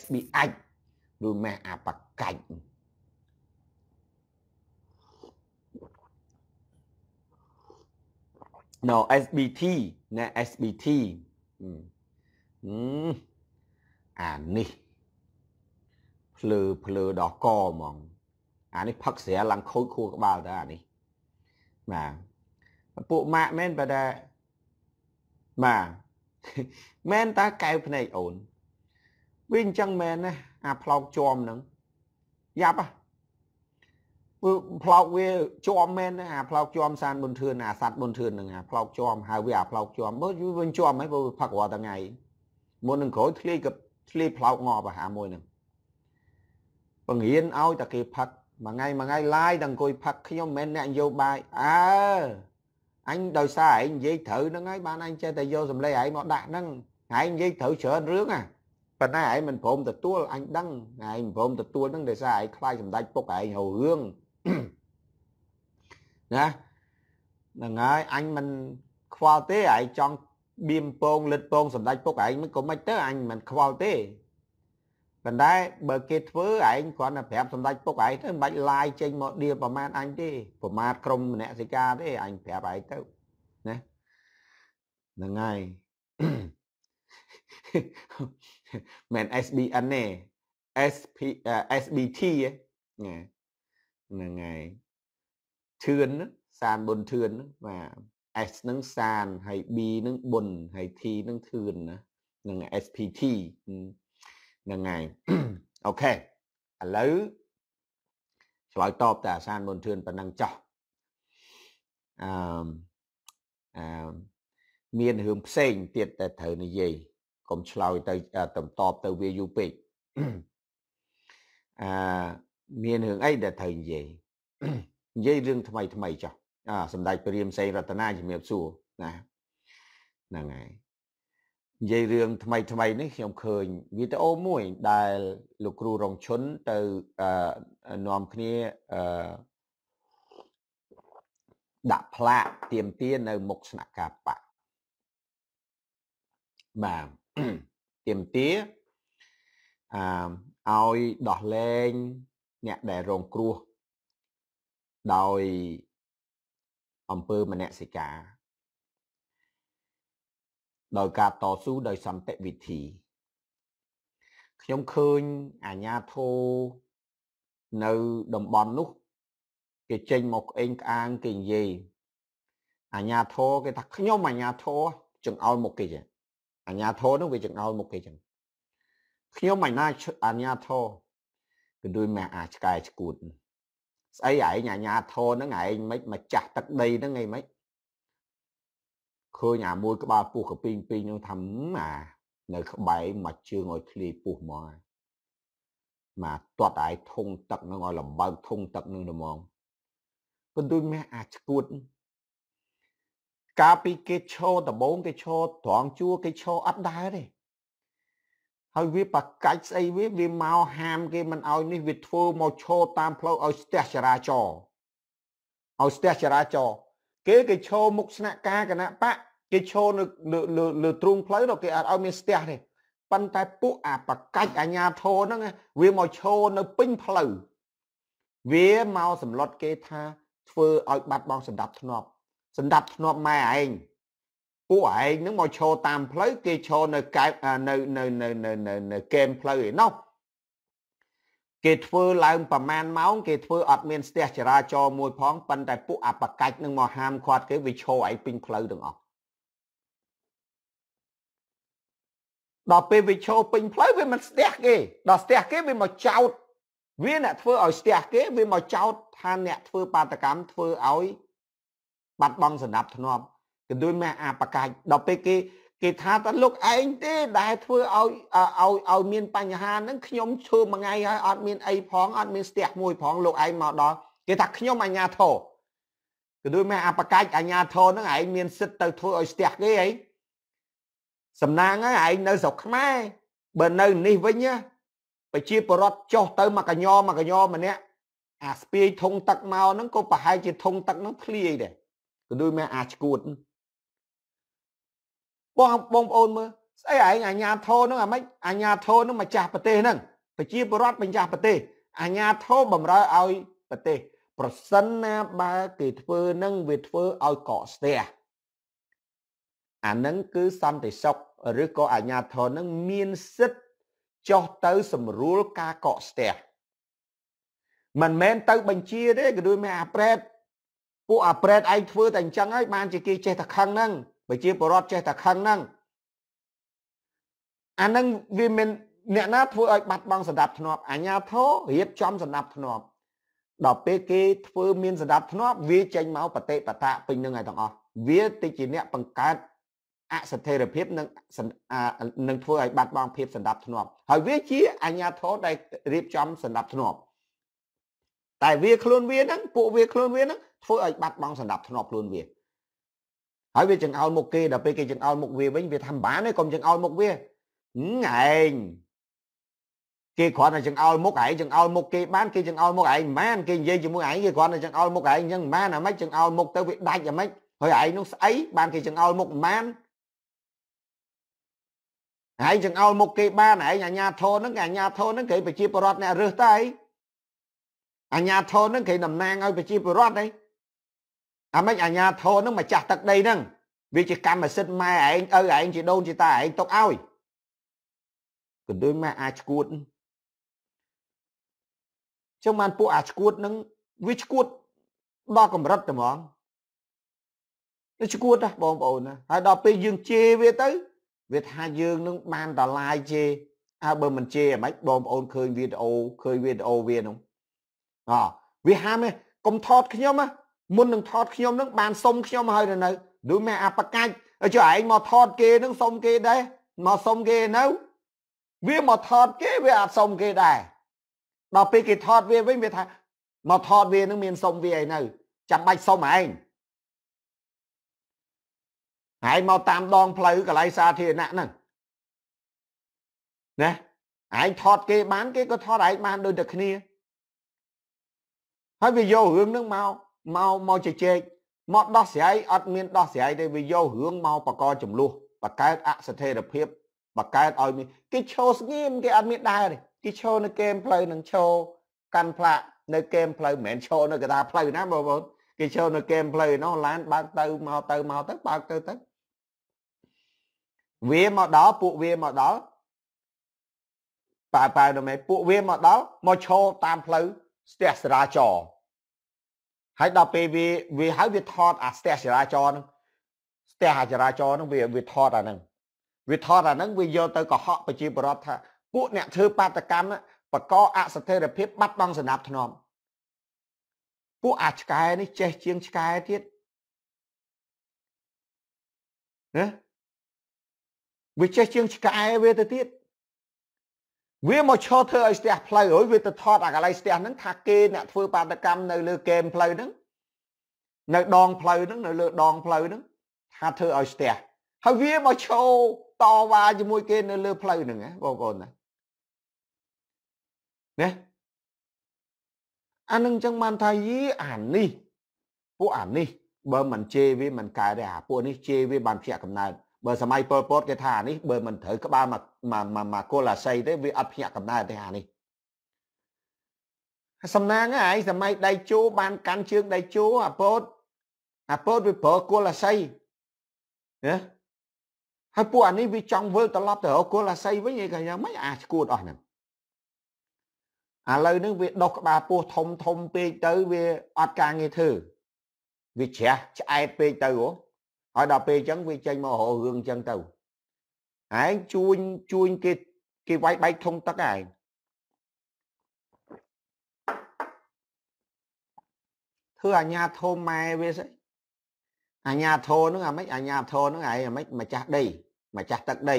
SBH ដូចម៉ែអាបកាច់ណូ SBT ណែ SBT អឺអានេះភ្លើភ្លើដល់កហ្មង អានេះផឹកស្រាឡើងខូចខួរក្បាលតើអានេះបាទពួកម៉ាក់មែនបើតែបាទមែនតើកែវភ្នែកអូនវាអញ្ចឹងមែនណាអាផ្លោកជាប់ហ្នឹងយ៉ាប់ហ៎ព្រោះផ្លោកវាជាប់មែនណាអាផ្លោកជាប់សានបុនធឿនអាសัตว์បុនធឿនហ្នឹងអាផ្លោកជាប់ហើយវាអាផ្លោកជាប់មើលវាជាប់ហ្មងព្រោះវាផឹករាល់ថ្ងៃមុននឹងក្រោយធ្លាយក៏ឆ្លៀផ្លោកងបហាមួយហ្នឹងបង្រៀនឲ្យតែគេផឹកមួយថ្ងៃមួយថ្ងៃឡាយដល់អង្គុយផឹកខ្ញុំមិនមែនអ្នកយោបាយអើអញដោយសារឯងនិយាយត្រូវហ្នឹងហើយបានអញចេះតែយកសម្លេងឯងមកដាក់ហ្នឹងឯងនិយាយត្រូវច្រើនរឿងហ่ะប៉ុន្តែឯងមិនព្រមទទួលអញដឹងឯងមិនព្រមទទួលហ្នឹងដោយសារឯងខ្លាចសម្ដេចពុកឯងហៅរឿងណាហ្នឹងហើយអញមិនខ្វល់ទេឯងចង់បៀមពងលិតពងសម្ដេចពុកឯងមិនក៏មិនទៅអញមិនខ្វល់ទេប៉ុន្តែបើគេធ្វើឯងគ្រាន់តែប្រាប់សម្ដេចពុកឯងទៅមិនបាច់ឡាយចេញមកដៀប្រមាថអញទេ ប្រមាថក្រុមមនសិការទេអញប្រាប់ឯងទៅណាហ្នឹងហើយមែន SBN ទេ SP SBT ហ្នឹងហើយធឿនសានប៊ុនធឿនបាទ S នឹងសាន ហើយ B នឹងបុន ហើយ T នឹងធឿនណានឹង SPT ហ្នឹងហើយអូខេឥឡូវឆ្លើយតបតែអាសានបុនធឿនប៉ុណ្ណឹងចោះអឺអឺមានរឿងផ្សេងទៀតតែត្រូវនិយាយកុំឆ្លើយទៅតំតប ទៅវាយូរពេកអឺមានរឿងអីដែលត្រូវនិយាយនិយាយរឿងថ្មី ថ្មីចោះសម្ដេចព្រាមសេនរតនាជំរាបសួរណាហ្នឹងហើយនិយាយរឿងថ្មី ថ្មីនេះខ្ញុំឃើញវីដេអូមួយ ដែល លោកគ្រូរងឈុនទៅនាំគ្នាដាក់ផ្លាកទៀមទានៅ មុខស្នាក់ការបកបាទទៀមទាអឺឲ្យដោះលែងអ្នកដែលរងគ្រោះដោយអំពើមនសិការដោយការតស៊ូដោយសន្តិវិធី ខ្ញុំឃើញអាញាធោនៅតំបន់នោះគេចេញមកអេងក្អាងគេនិយាយអាញាធរគេថាខ្ញុំអាញាធរចង្អោលមុខគេចឹងអាញាធរនោះវាចង្អោលមុខគេចឹងខ្ញុំអាញាអាញាធរគឺដូចម៉ែអាចឆ្កែឆ្កួតស្អីឯងអាញាធនហ្នឹងឯងមិនមកចាស់ទឹកដីហ្នឹងឯងមិនឃើញអាមួយក្បាលពោះកពីងពីងហ្នឹងថាអានៅក្បែរមកជើងឲ្យធ្លាយពោះមកមកទាត់ឯងធុងទឹកហ្នឹងឲ្យលំបើកធុងទឹកហ្នឹងល្មងប៉ុន្តែមាសអាឆ្កួត កាលពីគេឈោដំបងគេឈោត្រង់ជួរគេឈោអត់ដែរទេហើយវាបកាច់ស្អីវាវាមកហាមគេមិនឲ្យនេះវាធ្វើមកឈរតាមផ្លូវឲ្យស្ទះចរាចរណ៍ឲ្យស្ទះចរាចរណ៍គេ គេឈរមុខស្នាក់ការគណៈបកគេឈរនៅលើលើទ្រូងផ្លូវដល់គេអត់ឲ្យមានស្ទះទេប៉ុន្តែពួកអាបកាច់អាញាធរហ្នឹងវាមកឈរនៅពេញផ្លូវវាមកសម្លុតគេថាធ្វើឲ្យបាត់បង់សម្ដាប់ធ្នាប់សម្ដាប់ធ្នាប់ម៉ែឯងពួកឯងនឹងមកឈរតាមផ្លូវគេឈរនៅកែបនៅនៅនៅនៅនៅកែមផ្លូវឯណោះគេធ្វើឡើង ប្រមាណម៉ោងគេធ្វើអត់មានស្ទះចរាចរណ៍មួយ ផងប៉ុន្តែពួកអបកាច់នឹងមកហាមឃាត់គេវាឈរឯងពេញផ្លូវទាំងអស់ដល់ពេលវាឈរពេញផ្លូវវាមិនស្ទះគេដល់ស្ទះគេវាមកចោតវាអ្នកធ្វើឲ្យស្ទះគេវាមកចោតថាអ្នកធ្វើបាតកម្មធ្វើឲ្យ បាត់បង់សណ្ដាប់ធ្នាប់កណ្ដួយម៉ែអាប្រកាច់ដល់ពេលគេ គេថាតើលោកឯងទេ ដែលធ្វើឲ្យឲ្យឲ្យមានបញ្ហាហ្នឹងខ្ញុំឈឺមួយថ្ងៃហើយអត់មានអីផងអត់មានស្ទះមួយផងលោកឯងមកដល់គេថាខ្ញុំអាញាធរក៏ដូចមែអាបកាច់អាញាធរហ្នឹងឯងមានសិទ្ធទៅធ្វើឲ្យស្ទះគេអីសំណាងហ្នឹងឯងនៅស្រុកខ្មែរបើនៅនេះវិញប្រជាពលរដ្ឋចុះទៅមកកញ្ញមកកញ្ញម្នាក់អាស្ពាយធុងទឹកមកហ្នឹងក៏ប្រហែលជាធុងទឹកហ្នឹងធ្លាយដែរក៏ដូចមែអាឆ្កួតហ្នឹងបងបងប្អូនមើលស្អីឯងអាញាធរនឹងអាម៉េចអាញាធរនឹងម្ចាស់ប្រទេសហ្នឹងប្រជាពលរដ្ឋម្ចាស់ប្រទេសអាញាធរបំរើឲ្យប្រទេស ប្រសិនណាបើគេធ្វើនឹងវាធ្វើឲ្យកកស្ទះអានឹងគឺសន្តិសុខឬក៏អាញាធរនឹងមានសិទ្ធចុះទៅសម្រួលការកកស្ទះមិនមែនទៅបញ្ជាទេគឺដូចមានអាប្រេតពួកអាប្រេតឯងធ្វើតែអញ្ចឹងហើយបានជាគេចេះតែខឹងហ្នឹងប្រជាពលរដ្ឋចេះតែខឹងហ្នឹងអានឹងវាមានអ្នកណាធ្វើឲ្យបាត់បង់សណ្ដាប់ធ្នាប់អាញាធររៀបចំសណ្ដាប់ធ្នាប់ដល់ពេលគេធ្វើមានសណ្ដាប់ធ្នាប់វាចេញមកបតិបតាពេញនឹងឯទាំងអស់វាតិចជាអ្នកបង្កើតអស្ថិរភាពនិងនឹងធ្វើឲ្យបាត់បង់ភាពសណ្ដាប់ធ្នាប់ហើយវាជាអាញាធរដែលរៀបចំសណ្ដាប់ធ្នាប់តែវាខ្លួនវាហ្នឹងពួកវាខ្លួនវាហ្នឹងធ្វើឲ្យបាត់បង់សណ្ដាប់ធ្នាប់ខ្លួនវាហើយវាចង្អោលមុខគេដល់ពេលគេចង្អោលមុខវាវិញវាថាមិនបានទេកុំចង្អោលមុខវាហ៎ឯងគេគ្រាន់តែចង្អោលមុខឯងចង្អោលមុខគេបាន គេចង្អោលមុខឯងមិនបានគេនិយាយជាមួយឯងគេគ្រាន់តែចង្អោលមុខឯងអញ្ចឹងមិនបានអាម៉េចចង្អោលមុខទៅវាដាច់អាម៉េចហើយឯងនោះស្អីបានគេចង្អោលមុខមិនបានឯងចង្អោលមុខគេបានឯងអាញាធនហ្នឹងអាញាធនហ្នឹងគេប្រជាពលរដ្ឋអ្នករើសតើឯងអាញាធនហ្នឹងគេតំណាងឲ្យប្រជាពលរដ្ឋឯងអាម៉េចអាញាធរនឹងម្ចាស់ទឹកដីនឹងវាជាកម្មសិទ្ធិម៉ែឯងឪឯងជាដូនជាតាឯងຕົកឲ្យកណ្ដុយម៉ែអាចឈួតចឹងបានពួកអាចឈួតនឹងវាឈួតដល់កម្រិតតែហ្មងវាឈួតណាបងប្អូនណាហើយដល់ពេលយើងជេរវាទៅ វាថាយើងនឹង បានតឡាយជេរអើបើមិនជេរហ្មងបងប្អូនឃើញវីដេអូឃើញវីដេអូវានោះអោវាហាមឯងកុំថតខ្ញុំណាមុននឹងថតខ្ញុំនឹងបានសុំខ្ញុំហើយនៅឬមែអាបកាច់ចុះឯងមកថតគេនឹងសុំគេដែរមកសុំគេនៅ វាមកថត គេវាអត់សុំគេដែរដល់ពេលគេថតវាវិញវាថាមកថតវានឹងមានសុំវាឯនៅចាំបាច់សុំឯងហើយមកតាមដង ផ្លូវកន្លែងសាធារណៈហ្នឹងណាឯងថតគេ បាន គេក៏ថតឯងបាន ដូចតែគ្នាហើយវាយករឿងហ្នឹងមកមកមកជជែកមកដោះស្រាយអត់មានដោះស្រាយទេវាយករឿងមកបកចំនួនបកកើតអស្ថិរភាព បកកើតឲ្យគេឈោស្ងៀមគេអត់មានដែរគេឈោនៅហ្គេមផ្លូវនឹងឈោកាន់ផ្លាកនៅហ្គេមផ្លូវមិនមែនឈោនៅកថាផ្លូវណាបងប្អូនគេឈោនៅហ្គេមផ្លូវនោះឡានបើកទៅមកទៅមកទៅបើកទៅទៅវាមកដល់ពួកវាមកដល់ប៉ាប៉ានៅម៉េពួកវាមកដល់មកឈោតាមផ្លូវស្ទះចរាចរណ៍ហើយដល់ពេលវាវាហើយវាថតអាស្ទះចរាចរណ៍ហ្នឹងស្ទះអាចរាចរណ៍ហ្នឹងវាវាថតអាហ្នឹងវាថតអាហ្នឹងវាយកទៅកុហកប្រជាពលរដ្ឋថាពួកអ្នកធ្វើបាតកម្មបកអស្ថិរភាព បាត់បង់សណ្ដាប់ធ្នាប់ពួកអាឆ្កែនេះ ចេះជាងឆ្កែទៀតណាវាចេះជាងឆ្កែវាទៅទៀតវាមកឈរធ្វើឲ្យស្ទះផ្លូវហើយវាទៅថតអាកន្លែងស្ទះហ្នឹងថាគេអ្នកធ្វើបាតកម្មនៅលើកែមផ្លូវហ្នឹងនៅ ដង ផ្លូវហ្នឹង នៅ លើដងផ្លូវហ្នឹងថាធ្វើឲ្យស្ទះហើយវាមកឈោតវ៉ាជាមួយគេ នៅ លើផ្លូវហ្នឹងបងប្អូនណាណាអានឹងចឹងបានថាយីអានេះពួកអានេះបើមិនជេរវាមិនកើតទេអាពួកនេះជេរវាបានភ្ញាក់កំណើតបើសម័យប៉ុលពតគេថានេះបើមិនត្រូវក្បាលមកមកកុលអាស័យទេវាអត់ភ្ញាក់កំណើទេអានេះសំណាងឯងសម័យដៃជោបានកាន់ជើងដៃជោអាពតអាពតវាប្រើកុលអាស័យណាហើយពួកអានេះវាចង់វិលត្រឡប់ទៅរកកុលអាស័យវិញឯងយ៉ាងម៉េចអាឈួតអស់ហ្នឹងឥឡូវហ្នឹងវាដុសក្បាលពោះធំធំពេកទៅវាអត់ការងារធ្វើវាជ្រះឆ្អែតពេកទៅហ៎ឲ្យដល់ពេលអញ្ចឹងវាចេញមកររឿងអញ្ចឹងទៅឯងជួញជួញគេគេវាយបែកធុងទឹកឯងធ្វើអាញាធមម៉ែវាស្អីអាញាធរនឹងអាម៉េចអាញាធរនឹងឯងអាម៉េចម្ចាស់ដីម្ចាស់ទឹកដី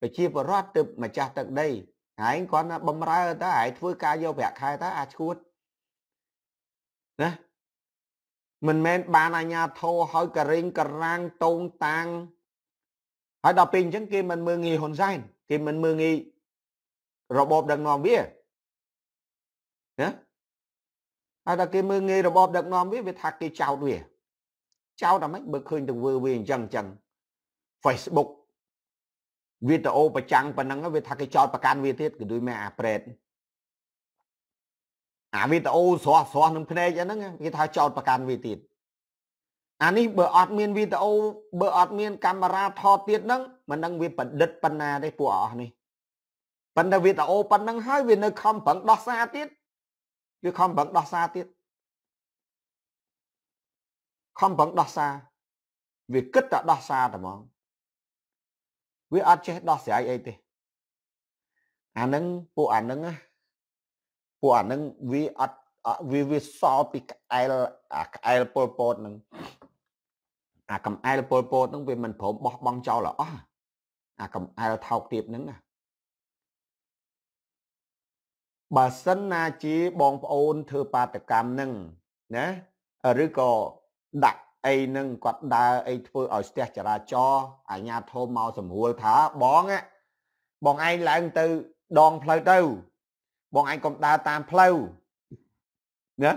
ប្រជាពលរដ្ឋទៅម្ចាស់ទឹកដីឯងគាត់បំរើតើឯងធ្វើការយកប្រាក់ខែតើអាឈួតណាមិនមែនបានអាញាធោហើយករិញករាំងតូងតាងហើយដល់ពេលអញ្ចឹងគេមិនមើងងាយហ៊ុនសែនគេមិនមើងងាយរបបដឹកនាំវាណាហើយដល់គេមើងងាយរបបដឹកនាំវាវាថាគេចោទវា ចោទតែម៉េចបើឃើញទៅធ្វើវាអញ្ចឹងអញ្ចឹង Facebook វីដេអូប្រចាំងប៉ុណ្ណឹងវាថាគេចោទប្រកាន់វាទៀតគឺដូចមែអាប្រេតអាវីដេអូស្រស់ស្រស់នឹងភ្នែកហ្នឹងគេថាចោតប្រកាន់វាទៀតអានេះបើអត់មានវីដេអូបើអត់មានកាមេរ៉ាថតទៀតហ្នឹងមិនដឹងវាប្រឌិតប៉ុណ្ណាទេពួកអស់នេះប៉ុន្តែវីដេអូប៉ុណ្ណឹងហើយវានៅខំប្រឹងដោះសារទៀតវាខំប្រឹងដោះសារទៀតខំប្រឹងដោះសារវាគិតតែដោះសារតែហ្មងវាអត់ចេះដោះស្រាយអីទេអានឹងពួកអានឹងណាពួកអានឹងវាអត់វាវាសល់ពីក្អែលអាក្អែលពលពតនឹងអាកំអែលពលពតនឹងវាមិនព្រមបោះបង់ចោលអស់អាកំអែលថោកទាបនឹងណាបើសិនណាជាបងប្អូនធ្វើបាតកម្មនឹងណាឬក៏ដាក់អីនឹងគាត់ដើរអីធ្វើឲ្យស្ទះចរាចរណ៍អាជ្ញាធរមកសម្រួលថាបងបងឯងឡើងទៅ ដង ផ្លូវទៅបងឯងកុំដើរតាមផ្លូវណា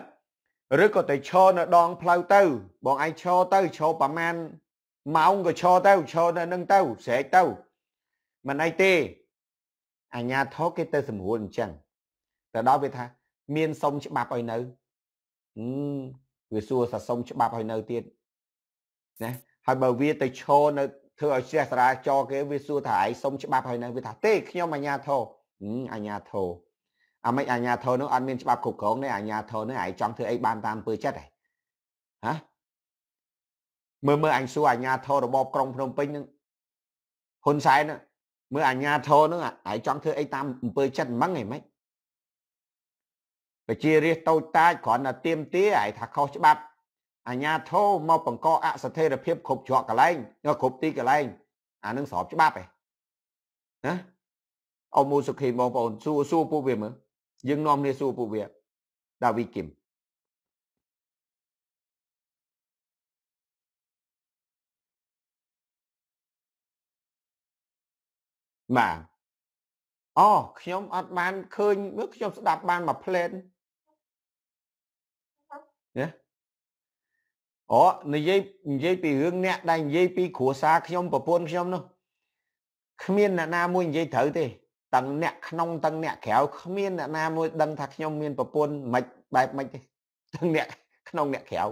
ឬក៏ទៅឈរនៅដងផ្លូវទៅ បងឯងឈរទៅឈរប្រមាណម៉ោងក៏ឈរទៅឈរនៅនឹងទៅ ស្រែកទៅមិនអីទេអាញាធរគេទៅសម្រួលអញ្ចឹងទៅដល់វាថាមានសុំច្បាប់ឲ្យនៅអឺវាសួរថាសុំច្បាប់ឲ្យនៅទៀតណាហើយបើវាទៅឈរនៅធ្វើឲ្យជ្រះតារាចរគេវាសួរថាឯងសុំច្បាប់ឲ្យនៅវាថាទេខ្ញុំអាញាធរអឺអាញាធរអាមិនអាញាធរនោះអត់មានច្បាប់គ្រប់គ្រងទេអាញាធរនោះឯងចង់ធ្វើអីបានតាមអំពើចិត្តហ៎ហ៎មើលមើលអញសួរអាញាធររបបក្រុង ភ្នំពេញនឹងហ៊ុនសែនមើលអាញាធរនឹងឯងចង់ធ្វើអីតាមអំពើចិត្តហ្មងឯងមិនបជារាជតូចតាចគ្រាន់តែទៀមទាឯងថាខុសច្បាប់អាញាធរមក បង្កអស្ថិរភាពគ្រប់ច្រកកន្លែងគ្រប់ទីកន្លែងអានឹងស្របច្បាប់ឯងណាអមូសុខីបងប្អូនសួរសួរពួកវាមើលយើងនាំគ្នាសួរពួកវាដាវីគឹមបាទអូខ្ញុំ អត់បានឃើញមើលខ្ញុំស្ដាប់បានមួយផ្លែតណាអូនិយាយនិយាយពីរឿងអ្នកដែលនិយាយពីគ្រួសារខ្ញុំប្រពន្ធខ្ញុំនោះគ្មានអ្នកណាមួយនិយាយត្រូវទេទាំងអ្នកក្នុងទាំងអ្នកក្រៅគ្មានអ្នកណាមួយដឹងថាខ្ញុំមានប្រពន្ធមិនបែបមិនទេទាំងអ្នក ក្នុងអ្នកក្រៅ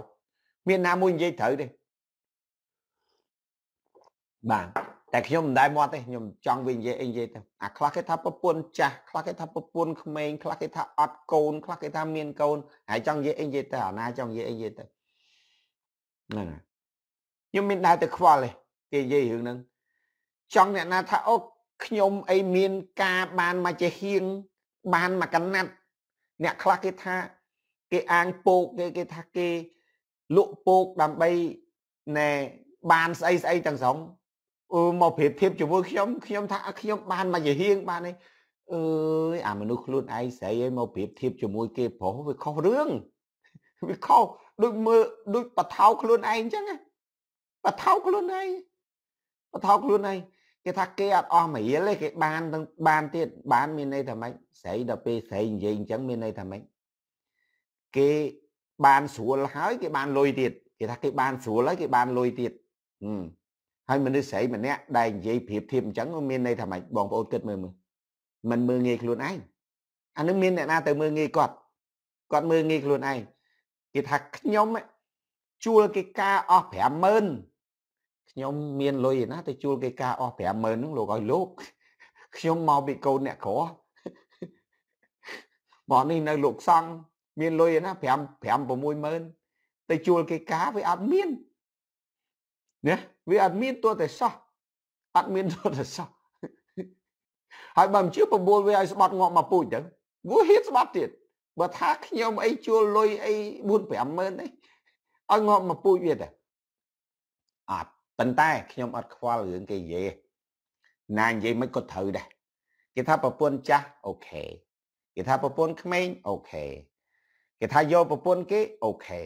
មានណាមួយនិយាយត្រូវទេបាទតែខ្ញុំមិនដែលមាត់ទេខ្ញុំចង់វានិយាយអីនិយាយទៅអាខ្លះគេថាប្រពន្ធចាស់ខ្លះគេថាប្រពន្ធក្មេងខ្លះគេថាអត់កូនខ្លះគេថា មានកូនហើយចង់និយាយអីនិយាយទៅអាណាចង់និយាយអីនិយាយទៅហ្នឹងខ្ញុំមានដែរទៅខ្វល់ទេគេនិយាយរឿងហ្នឹងចង់អ្នកណា ថាអូខ្ញុំអីមានការ បានមកជាហៀងបានមកកណាត់អ្នកខ្លះគេថា គេអាងពោកគេគេថាគេលក់ពោកដើម្បីណែបានស្អីស្អីទាំងស្រុងអឺមកប្រៀបធៀបជាមួយខ្ញុំខ្ញុំថាខ្ញុំបានមកជាហៀងបានឯងអើយអាមនុស្សខ្លួនឯងស្រីឯងមកប្រៀបធៀបជាមួយ គេប្រុសវាខុសរឿងវាខុសដូចមើលដូចបថោខ្លួនឯងអញ្ចឹងបថោខ្លួនឯងបថោខ្លួនឯងគេថាគេអត់អស់មួយរៀលទេគេបានទាំងបានទៀតបាន មានន័យថាម៉េចស្រីដល់ពេលស្រីនិយាយអញ្ចឹងមានន័យថាម៉េចគេបានស្រួលហើយគេបានលុយទៀតគេ ថាគេបានស្រួលហើយគេបានលុយទៀតហើយមនុស្សស្រីម្នាក់ដែលនិយាយប្រៀបធៀបអញ្ចឹងមានន័យថាម៉េចបងប្អូនគិតមើលមើលมันមើលងាយខ្លួនឯងអានឹងមានអ្នកណាទៅមើលងាយគាត់គាត់មើលងាយខ្លួនឯងគេថាខ្ញុំជួលគេការអស់50000ខ្ញុំមានលុយណាទៅជួលគេការអស់50000ហ្នឹងលោកឲ្យលោក ខ្ញុំមកពីកូនអ្នកក្រមកនេះនៅលោកសង្ឃមានលុយណា5 5 60000ទៅជួលគេការវាអត់មានណាវាអត់មានទោះតែសោះអត់មានទោះតែសោះហើយបើមិនជឿប្រមូលវាឲ្យស្បត់ងាប់មកពូជទៅវាហ៊ានស្បត់ទៀតបើថាខ្ញុំអីជួលលុយអី4 50000អីឲ្យងាប់មកពូជវាទៅអត់ប៉ុន្តែខ្ញុំអត់ខ្វល់រឿងគេនិយាយណានិយាយមិនក៏ត្រូវដែរគេថាប្រពន្ធចាស់អូខេគេថាប្រពន្ធក្មេងអូខេគេថាយកប្រពន្ធគេអូខេ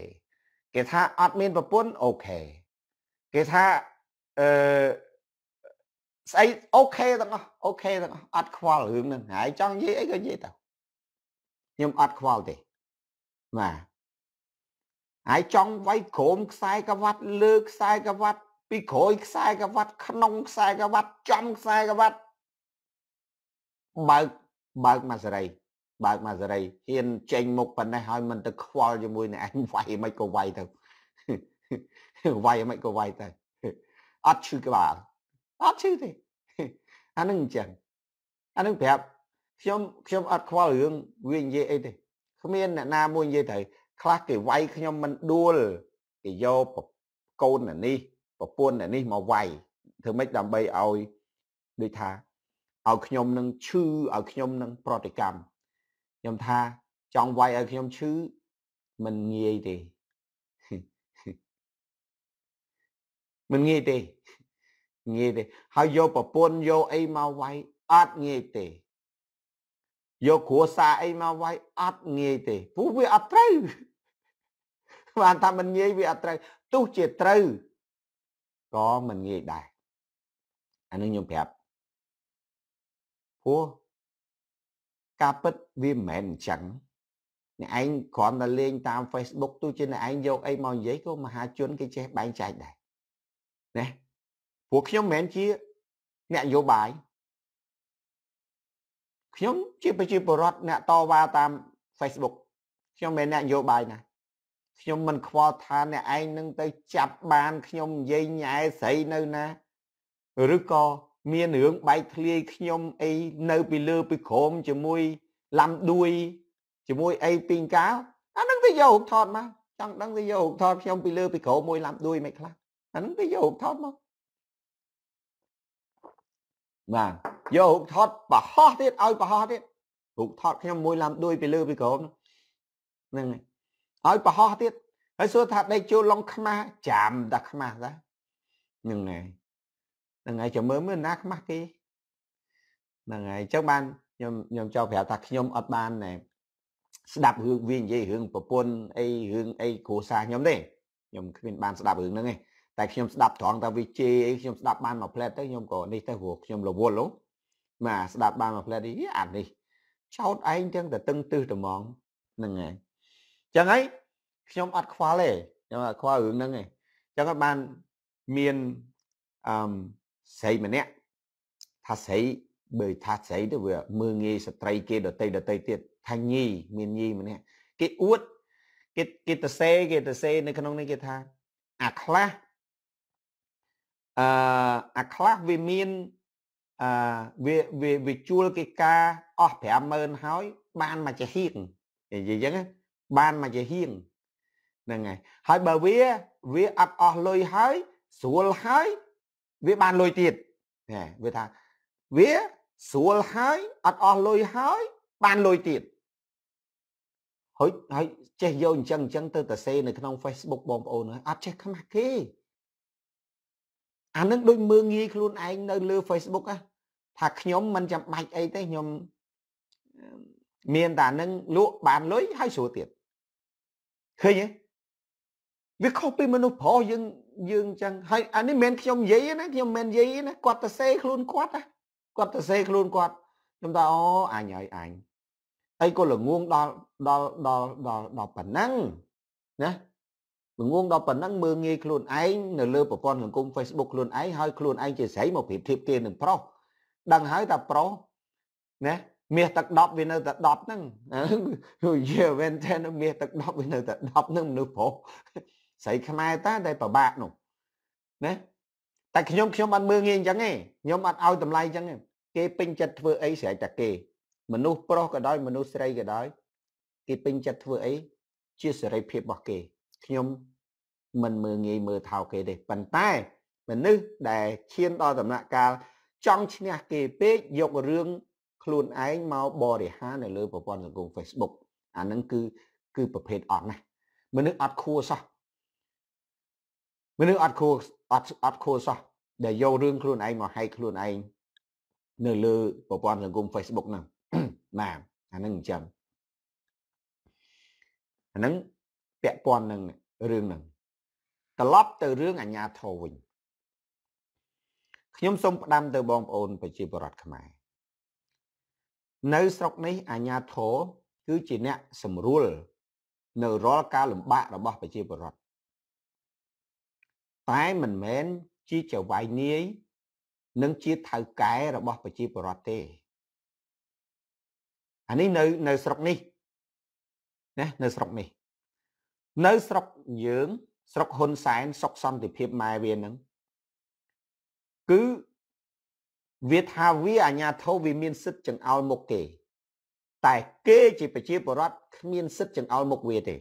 គេថាអត់មានប្រពន្ធអូខេគេថាអឺស្អីអូខេទាំងអស់អូខេទាំងអស់អត់ខ្វល់រឿងហ្នឹងហើយចង់និយាយអីក៏និយាយទៅខ្ញុំអត់ខ្វល់ទេបាទហើយចង់វាយក្រោមខ្សែកវ៉ាត់លើខ្សែកវ៉ាត់ពីក្រោយខ្សែកាវ៉ាត់ក្នុងខ្សែកាវ៉ាត់ចំខ្សែកាវ៉ាត់បើកបើកមកសេរីបើកមកសេរីហ៊ាន ចេញមុខប៉ុណ្ណេះហើយមិនទៅខ្វល់ជាមួយនឹងឯងវាយមិនក៏វាយទៅវាយមិនក៏វាយទៅអត់ឈឺក្បាលអត់ឈឺទេអានឹងអញ្ចឹងអានឹងប្រាប់ខ្ញុំខ្ញុំអត់ខ្វល់រឿងវានិយាយអីទេគ្មានអ្នកណាមួយនិយាយត្រូវខ្លះគេវាយខ្ញុំមិនដួលគេយកកូននេះប្រពន្ធអ្នកនេះមកវាយធ្វើម៉េចដើម្បីឲ្យដូចថាឲ្យខ្ញុំនឹងឈឺឲ្យខ្ញុំនឹងប្រតិកម្មខ្ញុំថា ចង់វាយឲ្យខ្ញុំឈឺមិនងាយទេមិនងាយទេងាយទេ ហើយយកប្រពន្ធយកអីមកវាយអត់ងាយទេយកគ្រួសារអីមកវាយអត់ងាយទេព្រោះវាអត់ត្រូវបានថាមិនងាយវាអត់ត្រូវទោះជាត្រូវក៏មិនងាយដែរអានឹងខ្ញុំប្រាប់ព្រោះការពិតវាមិនមែនអញ្ចឹងអ្នកឯងគ្រាន់តែលេងតាម Facebook ទោះជាអ្នកឯងយកអីមកនិយាយក៏មហា ជនគេចេះបែងចែកដែរណាព្រោះខ្ញុំមិនមែនជាអ្នកនយោបាយខ្ញុំជា ប្រជាពលរដ្ឋអ្នកតវ៉ាតាម Facebook ខ្ញុំមិនមែនអ្នកនយោបាយណាខ្ញុំមិនខ្វល់ថាអ្នកឯងនឹងទៅចាប់បានខ្ញុំនិយាយញ៉ែស្រីនៅណាឬក៏មានរឿងបែកធ្លាយខ្ញុំអីនៅពីលើពីក្រោមជាមួយឡាំដួយជាមួយអីពីងកាវអានឹងទៅយកថតមកចង់ដឹងទៅយកថតខ្ញុំពីលើពីក្រោមមួយឡាំដួយមិនខ្លះអានឹងទៅយកថតមកបាទយកថតបរហោះទៀតឲ្យបរហោះទៀតរូបថតខ្ញុំមួយឡាំដួយពីលើពីក្រោមហ្នឹងហើយហើយប្រហោះទៀតហើយសួរថាដេកចូលឡុងខ្មាស់ចាំតាខ្មាស់តាហ្នឹងហើយហ្នឹងហើយចាំមើលមើលណាខ្មាស់គេហ្នឹងហើយអញ្ចឹងបានខ្ញុំខ្ញុំចង់ប្រាប់ថាខ្ញុំអត់បានណែស្ដាប់រឿងវានិយាយរឿងប្រពន្ធអីរឿងអីគ្រួសារខ្ញុំទេខ្ញុំគ្មានបានស្ដាប់រឿងហ្នឹងទេតែខ្ញុំស្ដាប់ត្រង់ថាវាជេរអីខ្ញុំស្ដាប់បានមួយផ្លែតទៅខ្ញុំក៏នេះទៅព្រោះខ្ញុំរវល់ហ៎មកស្ដាប់បានមួយផ្លែតនេះអានេះចោតឯងទាំងតែតឹងទឹះត្មងហ្នឹងហើយចឹងហើយខ្ញុំអត់ខ្វល់ទេខ្ញុំអត់ខ្វល់រឿងហ្នឹងទេចឹងគាត់បានមានអឺស្រីម្នាក់ថាស្រីបើថាស្រីទៅវាមើងងាយស្ត្រី គេដតីដតីទៀតថាញីមានញីម្នាក់គេអួតគេគេទៅសេ គេទៅសេ នៅក្នុង នេះគេថា អាខ្លះអឺអាខ្លះវាមានអឺវាវាវាជួលគេការអស់50000ហើយ បានមកចាហៀកនិយាយអញ្ចឹងបានមកជាហៀងហ្នឹងហើយហើយបើវាវាអត់អស់លុយហើយស្រួលហើយវាបានលុយទៀតណែវាថាវាស្រួលហើយអត់អស់លុយហើយបានលុយទៀតហើយហើយចេះយកអញ្ចឹងអញ្ចឹង ទៅតែសេ នៅក្នុង Facebook បងប្អូនអត់ចេះខ្មាស់គេអានឹងដូចមើងងាយខ្លួនឯងនៅ លើ Facebook ហ៎ថាខ្ញុំមិនចាំបាច់អីទេខ្ញុំមានតែនឹងលក់បានលុយហើយស្រួលទៀតឃើញទេវាខុសពីមនុស្សប្រុសយើងយើងចឹងហើយអានេះមិនខ្ញុំនិយាយណាខ្ញុំមិននិយាយណាគាត់ទៅសេខ្លួនគាត់ណាគាត់ទៅសេខ្លួនគាត់ខ្ញុំថាអូអញហើយអញអីក៏ល្ងងដល់ដល់ដល់ដល់ដល់ប៉ុណ្ណឹងណាល្ងងដល់ប៉ុណ្ណឹងមើងងាយខ្លួនឯងនៅលើប្រព័ន្ធសង្គម Facebook ខ្លួនឯងហើយខ្លួនឯងជាស្រីមកប្រៀបធៀបគ្នានឹងប្រុសដឹងហើយថាប្រុសណាមាសទឹក10វានៅតែ10ហ្នឹងយាវិញតែមាសទឹក10វានៅតែ10ហ្នឹងមនុស្សប្រុសស្រីខ្មែរតាដែលប្របាកនោះណាតែខ្ញុំខ្ញុំអត់មើងងាយអញ្ចឹងទេខ្ញុំអត់ឲ្យតម្លៃអញ្ចឹងទេគេពេញចិត្តធ្វើអីស្រេចតែគេ មនុស្សប្រុសក៏ដោយមនុស្សស្រីក៏ដោយគេពេញចិត្តធ្វើអីជាសេរីភាពរបស់គេខ្ញុំមិនមើងងាយមើលថោកគេទេប៉ុន្តែមនុស្សដែលឈានដល់ដំណាក់កាលចង់ឈ្នះគេពេកយករឿងខ្លួនឯងមកបរិហារនៅលើប្រព័ន្ធសង្គម Facebook អានឹងគឺគឺប្រភេទអត់ណាមនុស្សអត់ខួសោះមនុស្សអត់ខួអត់អត់ខួសោះដែលយករឿងខ្លួនឯងមកហែកខ្លួនឯងនៅលើប្រព័ន្ធសង្គម Facebook ហ្នឹងណាអានឹងអញ្ចឹងអានឹងពាក់ព័ន្ធនឹងរឿងហ្នឹងត្រឡប់ទៅរឿងអាញាធរវិញខ្ញុំសូមផ្ដាំទៅបងប្អូនប្រជាពលរដ្ឋខ្មែរនៅស្រុកនេះ អាញាធរគឺជាអ្នកសម្រួល នៅរាល់ការលំបាករបស់ ប្រជាពលរដ្ឋតែមិនមែនជាចៅវាយនាយនិងជាថៅកែរបស់ ប្រជាពលរដ្ឋទេ អានេះនៅនៅស្រុកនេះណានៅស្រុកនេះ នៅស្រុកយើង ស្រុកហ៊ុនសែនសុខសន្តិភាពម៉ែវានឹងគឺវាថាវាអាញាធិបតេយ្យវាមានសិទ្ធិចង្អោលមុខទេតែគេជាប្រជាពលរដ្ឋគ្មានសិទ្ធិចង្អោលមុខវាទេ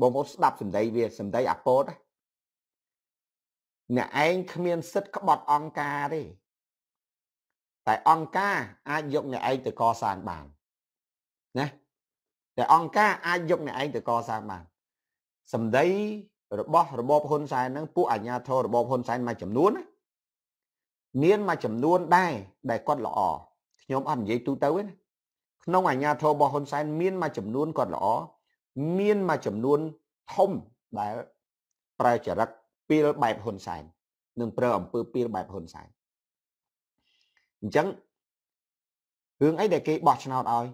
បងប្អូនស្ដាប់សម្ដីវាសម្ដីអពតអ្នកឯងគ្មានសិទ្ធិក្បត់អង្ការទេតែអង្ការអាចយកអ្នកឯងទៅកសាងបានណាតែអង្ការអាចយកអ្នកឯងទៅកសាងបានសម្ដីរបស់របបហ៊ុនសែនហ្នឹងពួកអាញាធររបបហ៊ុនសែនមួយចំនួនណាមានមួយចំនួនដែរដែលគាត់ល្អខ្ញុំអត់និយាយទូទៅទេណាក្នុងអាញាធររបស់ហ៊ុនសែនមានមួយចំនួនគាត់ល្អមានមួយចំនួនធំដែលប្រើចរិតពីលបែបហ៊ុនសែននិងប្រើអំពើពីលបែបហ៊ុនសែនអញ្ចឹងរឿងអីដែលគេបោះឆ្នោតឲ្យ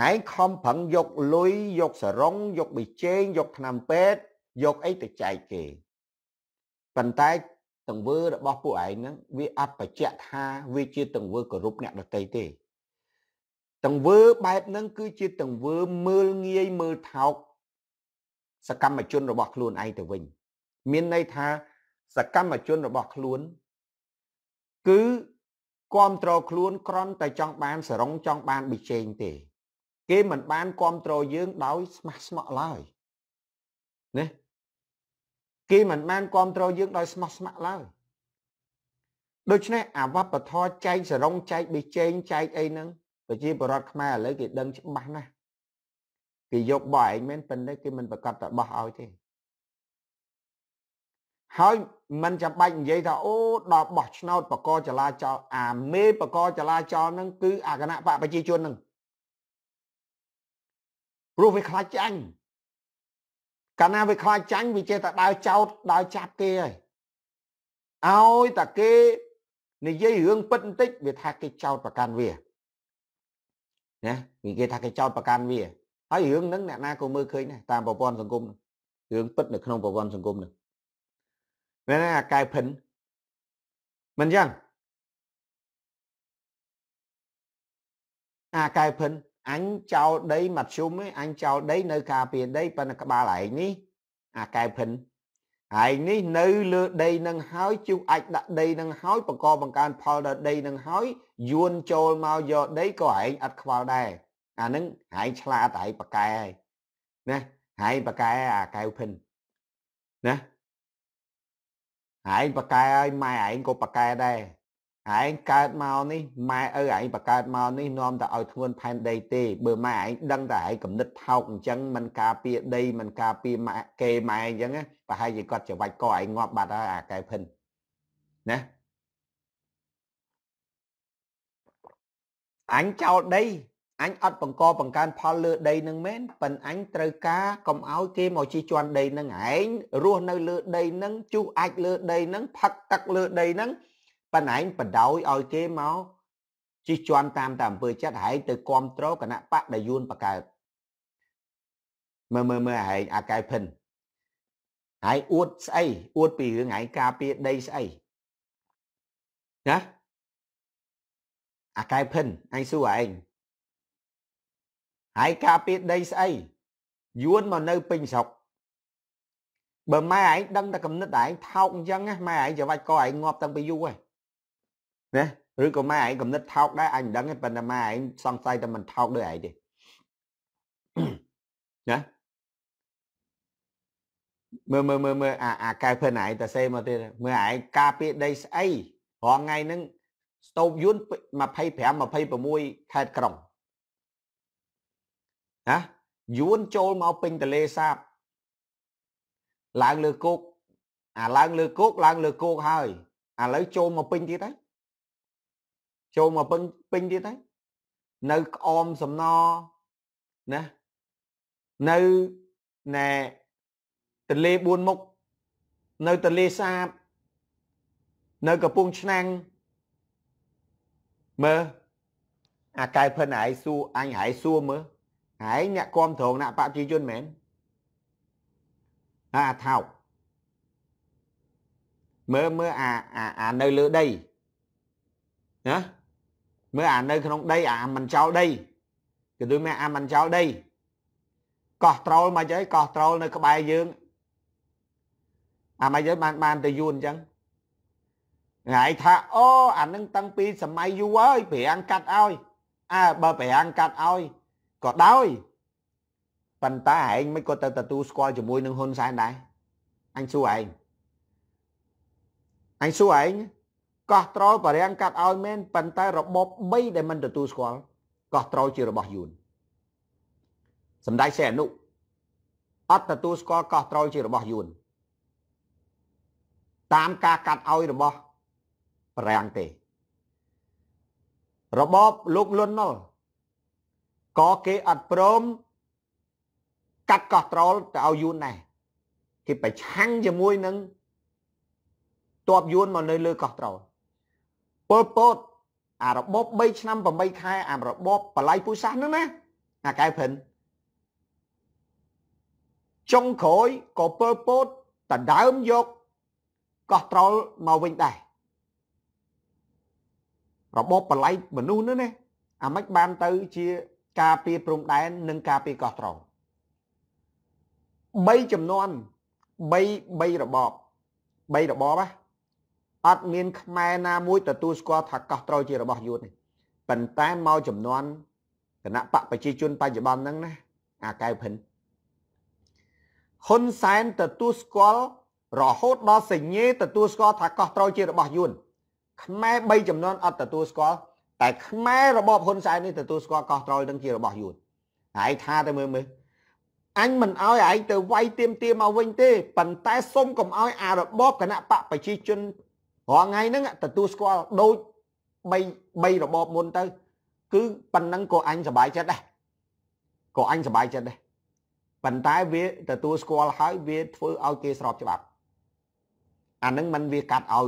ហើយខំប្រឹងយកលុយយកសរងយកប៊ីចេងយកថ្នាំពេទ្យយកអីទៅចែកគេប៉ុន្តែទង្វើរបស់ពួកឯងហ្នឹងវាអបច្ចៈថាវាជាទង្វើគោរពអ្នកដតីទេទង្វើបែបហ្នឹងគឺជាទង្វើមើលងាយមើលថោកសកម្មជនរបស់ខ្លួនឯងទៅវិញ មានន័យថាសកម្មជនរបស់ខ្លួន គឺគ្រប់គ្រងខ្លួនក្រន់តែចង់បានសរងចង់បានបិជែងទេ គេមិនបានគ្រប់គ្រងយើងដោយស្មះស្ម័គ្រឡើយណាគេមិនបានគ្រប់គ្រងយើងដោយស្មោះស្ម័គ្រឡើយដូច្នេះអាវបធរចែកសរងចែកបិជែងចែកអីហ្នឹងប្រជាពលរដ្ឋខ្មែរឥឡូវគេដឹងច្បាស់ណាស់គេយកបោះឯងមែនប៉ុន្តែគេមិនប្រកាសតែបោះឲ្យទេហើយมันចាំបាច់និយាយថាអូដល់បោះឆ្នោត បកចលាចលអាមេបកចលាចលហ្នឹងគឺអាគណៈបកប្រជាជនហ្នឹងព្រោះវាខ្លាចចាញ់កាលណាវាខ្លាចចាញ់វាចេះតែដើរចោតដើរចាប់គេហើយឲ្យតែគេនិយាយរឿងពិតបន្តិចវាថាគេចោតប្រកាន់វាណាវាគេថាគេចោតប្រកាន់វាហើយរឿងហ្នឹងអ្នកណាក៏មើលឃើញដែរតាមប្រព័ន្ធសង្គមរឿងពិតនៅក្នុងប្រព័ន្ធសង្គមហ្នឹងមែនណាអាកែភិនមិនយ៉ាងអាកែភិនអញចោលដីមធ្យមឯងអញចោលដីនៅ ការពារដីប៉ុន្តែក្បាលឯងនេះអាកែភិនឯងនេះនៅលើ ដីនឹងហើយជួអាចដាក់ដី នឹងហើយបង្កបង្កើនផលដល់ដីនឹងហើយយួនចូលមកយកដីក៏ឯងអត់ខ្វល់ដែរអានឹងឯងឆ្លាតឯងប៉កែហើយណាឯងប៉កែអាកែវភិនណាឯងប៉កែហើយម៉ែឯងក៏ប៉កែដែរឯងកើតមកនេះម៉ែឪឯងបកើតមកនេះនាំតែឲ្យធ្ងន់ផែនដីទេបើម៉ែឯងដឹងតែឯងកំណត់ថោកអញ្ចឹងมันការពារដីมันការពារម៉ែគេម៉ែអញ្ចឹងប្រហែលជាគាត់ច្រវាច់កឯងងាប់បាត់ហើយអាកែភិនណាអញចោលដីអញអត់បង្កបង្កើនផលលើដីនឹងមែនប៉ិនអញត្រូវការកុំឲ្យគេមកជិះជាន់ដីនឹងឯងរស់នៅលើដីនឹងជុះអាចលើដីនឹងផឹកទឹកលើដីនឹងប៉ុន្តែឯងបដោយឲ្យគេមកជិះជាន់តាមតែអំពើចិត្តហើយទៅគ្រប់គ្រងគណៈបកដែលយួនបកើតមើលមើលមើលហែងអាកែភិនហើយអួតស្អីអួតពីរឿងហែងការពារដីស្អីណាអាកែភិនអញសួរឯងហើយការពារដីស្អីយួនមកនៅពេញស្រុកបើម៉ែឯងដឹងតែកំណត់ឯងថោកអញ្ចឹងម៉ែឯងច្រវាច់ក៏ឯងងាប់តាំងពីយូរហើយណាឬក៏ម៉ែឯងកំណត់ថោកដែរអញមិនដឹងទេប៉ុន្តែម៉ែឯងសង្ស័យតែមិនថោកដូចឯងទេណាមើលមើលមើលមើលអាអាកែភិនឯងតសេមកទៀតមើលឯងការពារដីស្អីរងថ្ងៃហ្នឹងស្ទូបយួន25 26ខេត្តក្រុងណាយួនចូលមកពេញទលេសាបឡើងលើគោកអាឡើងលើគោកឡើងលើគោកហើយឥឡូវចូលមកពេញទៀតហើយចូលមកពេញពេញទៀតហើយនៅក្អមសំណណា នៅណែទលេ4មុខនៅទលេសាប នៅកំពង់ឆ្នាំងមើលអាកែភិនហៃសួរអញហៃសួរមើលហៃអ្នកគ្រប់ត្រងអ្នកបព្វជិជនមែនអាថោកមើលមើលអាអានៅលើដីណាមើលអានៅក្នុងដីអាមិនចោលដីគឺដូចមានអាមិនចោលដីកោះត្រូលមកអីកោះត្រូលនៅក្បែរយើងអាមកយើងបានបានទៅយួនអញ្ចឹងហើយថាអូអានឹងតាំងពី សម័យយូរហើយប្រាំងកាត់ឲ្យអើបើប្រាំងកាត់ឲ្យក៏ដោយប៉ុន្តែឯងមិនក៏ទៅទទួលស្គាល់ជាមួយនឹងហ៊ុនសែនដែរអញសួរឯងអញសួរឯងកោះត្រល់បរាំងកាត់ឲ្យមែនប៉ុន្តែរបប3ដែលមិនទទួលស្គាល់កោះត្រល់ជារបស់យួនសម្ដេចសេអនុអត់ទទួលស្គាល់កោះត្រល់ជារបស់យួនតាមការកាត់ឲ្យរបស់បរាំងទេ របបលោកលន់ណុលក៏គេអត់ព្រមកាត់កោះត្រល់ទៅឲ្យយួនដែរគេប្រឆាំងជាមួយនឹងតបយួនមកនៅ លើកោះត្រល់ពលពតអារបប3ឆ្នាំ8ខែអារបបបល័យពុះសាសនោះណាអាកែភិនចុងក្រោយក៏ពលពតដណ្ដើមយក កោះត្រល់មកវិញដែររបបបល័យមនុស្សនោះណាអាមិនបានទៅជាការពារព្រំដែន និងការពារកោះត្រល់3ចំនួន3 3របប3របបណាអត់មានខ្មែរណាមួយទទួលស្គាល់ថាកោះត្រូវជារបស់យួនទេប៉ុន្តែមកចំនួនគណៈបកប្រជាជនបច្ចុប្បន្នហ្នឹងណាអាកៅភិនហ៊ុនសែនទទួលស្គាល់រហូតដល់សញ្ញេទទួលស្គាល់ថាកោះត្រូវជារបស់យួនខ្មែរ3ចំនួនអត់ទទួលស្គាល់តែខ្មែររបបហ៊ុនសែននេះទទួលស្គាល់កោះត្រលនឹងជារបស់យួនហើយថាតែមើលមើលអញមិនអោយឯងទៅវាយទៀមទាមកវិញទេប៉ុន្តែសុំកុំអោយអារបបគណៈបកប្រជាជនរាល់ថ្ងៃហ្នឹងទទួលស្គាល់ដូច3 3របបមុនទៅគឺប៉ុណ្ណឹងក៏អញសប្បាយចិត្តដែរក៏អញសប្បាយចិត្តដែរប៉ុន្តែវាទទួលស្គាល់ហើយវាធ្វើឲ្យគេស្របច្បាប់អាហ្នឹងมันវាកាត់ឲ្យ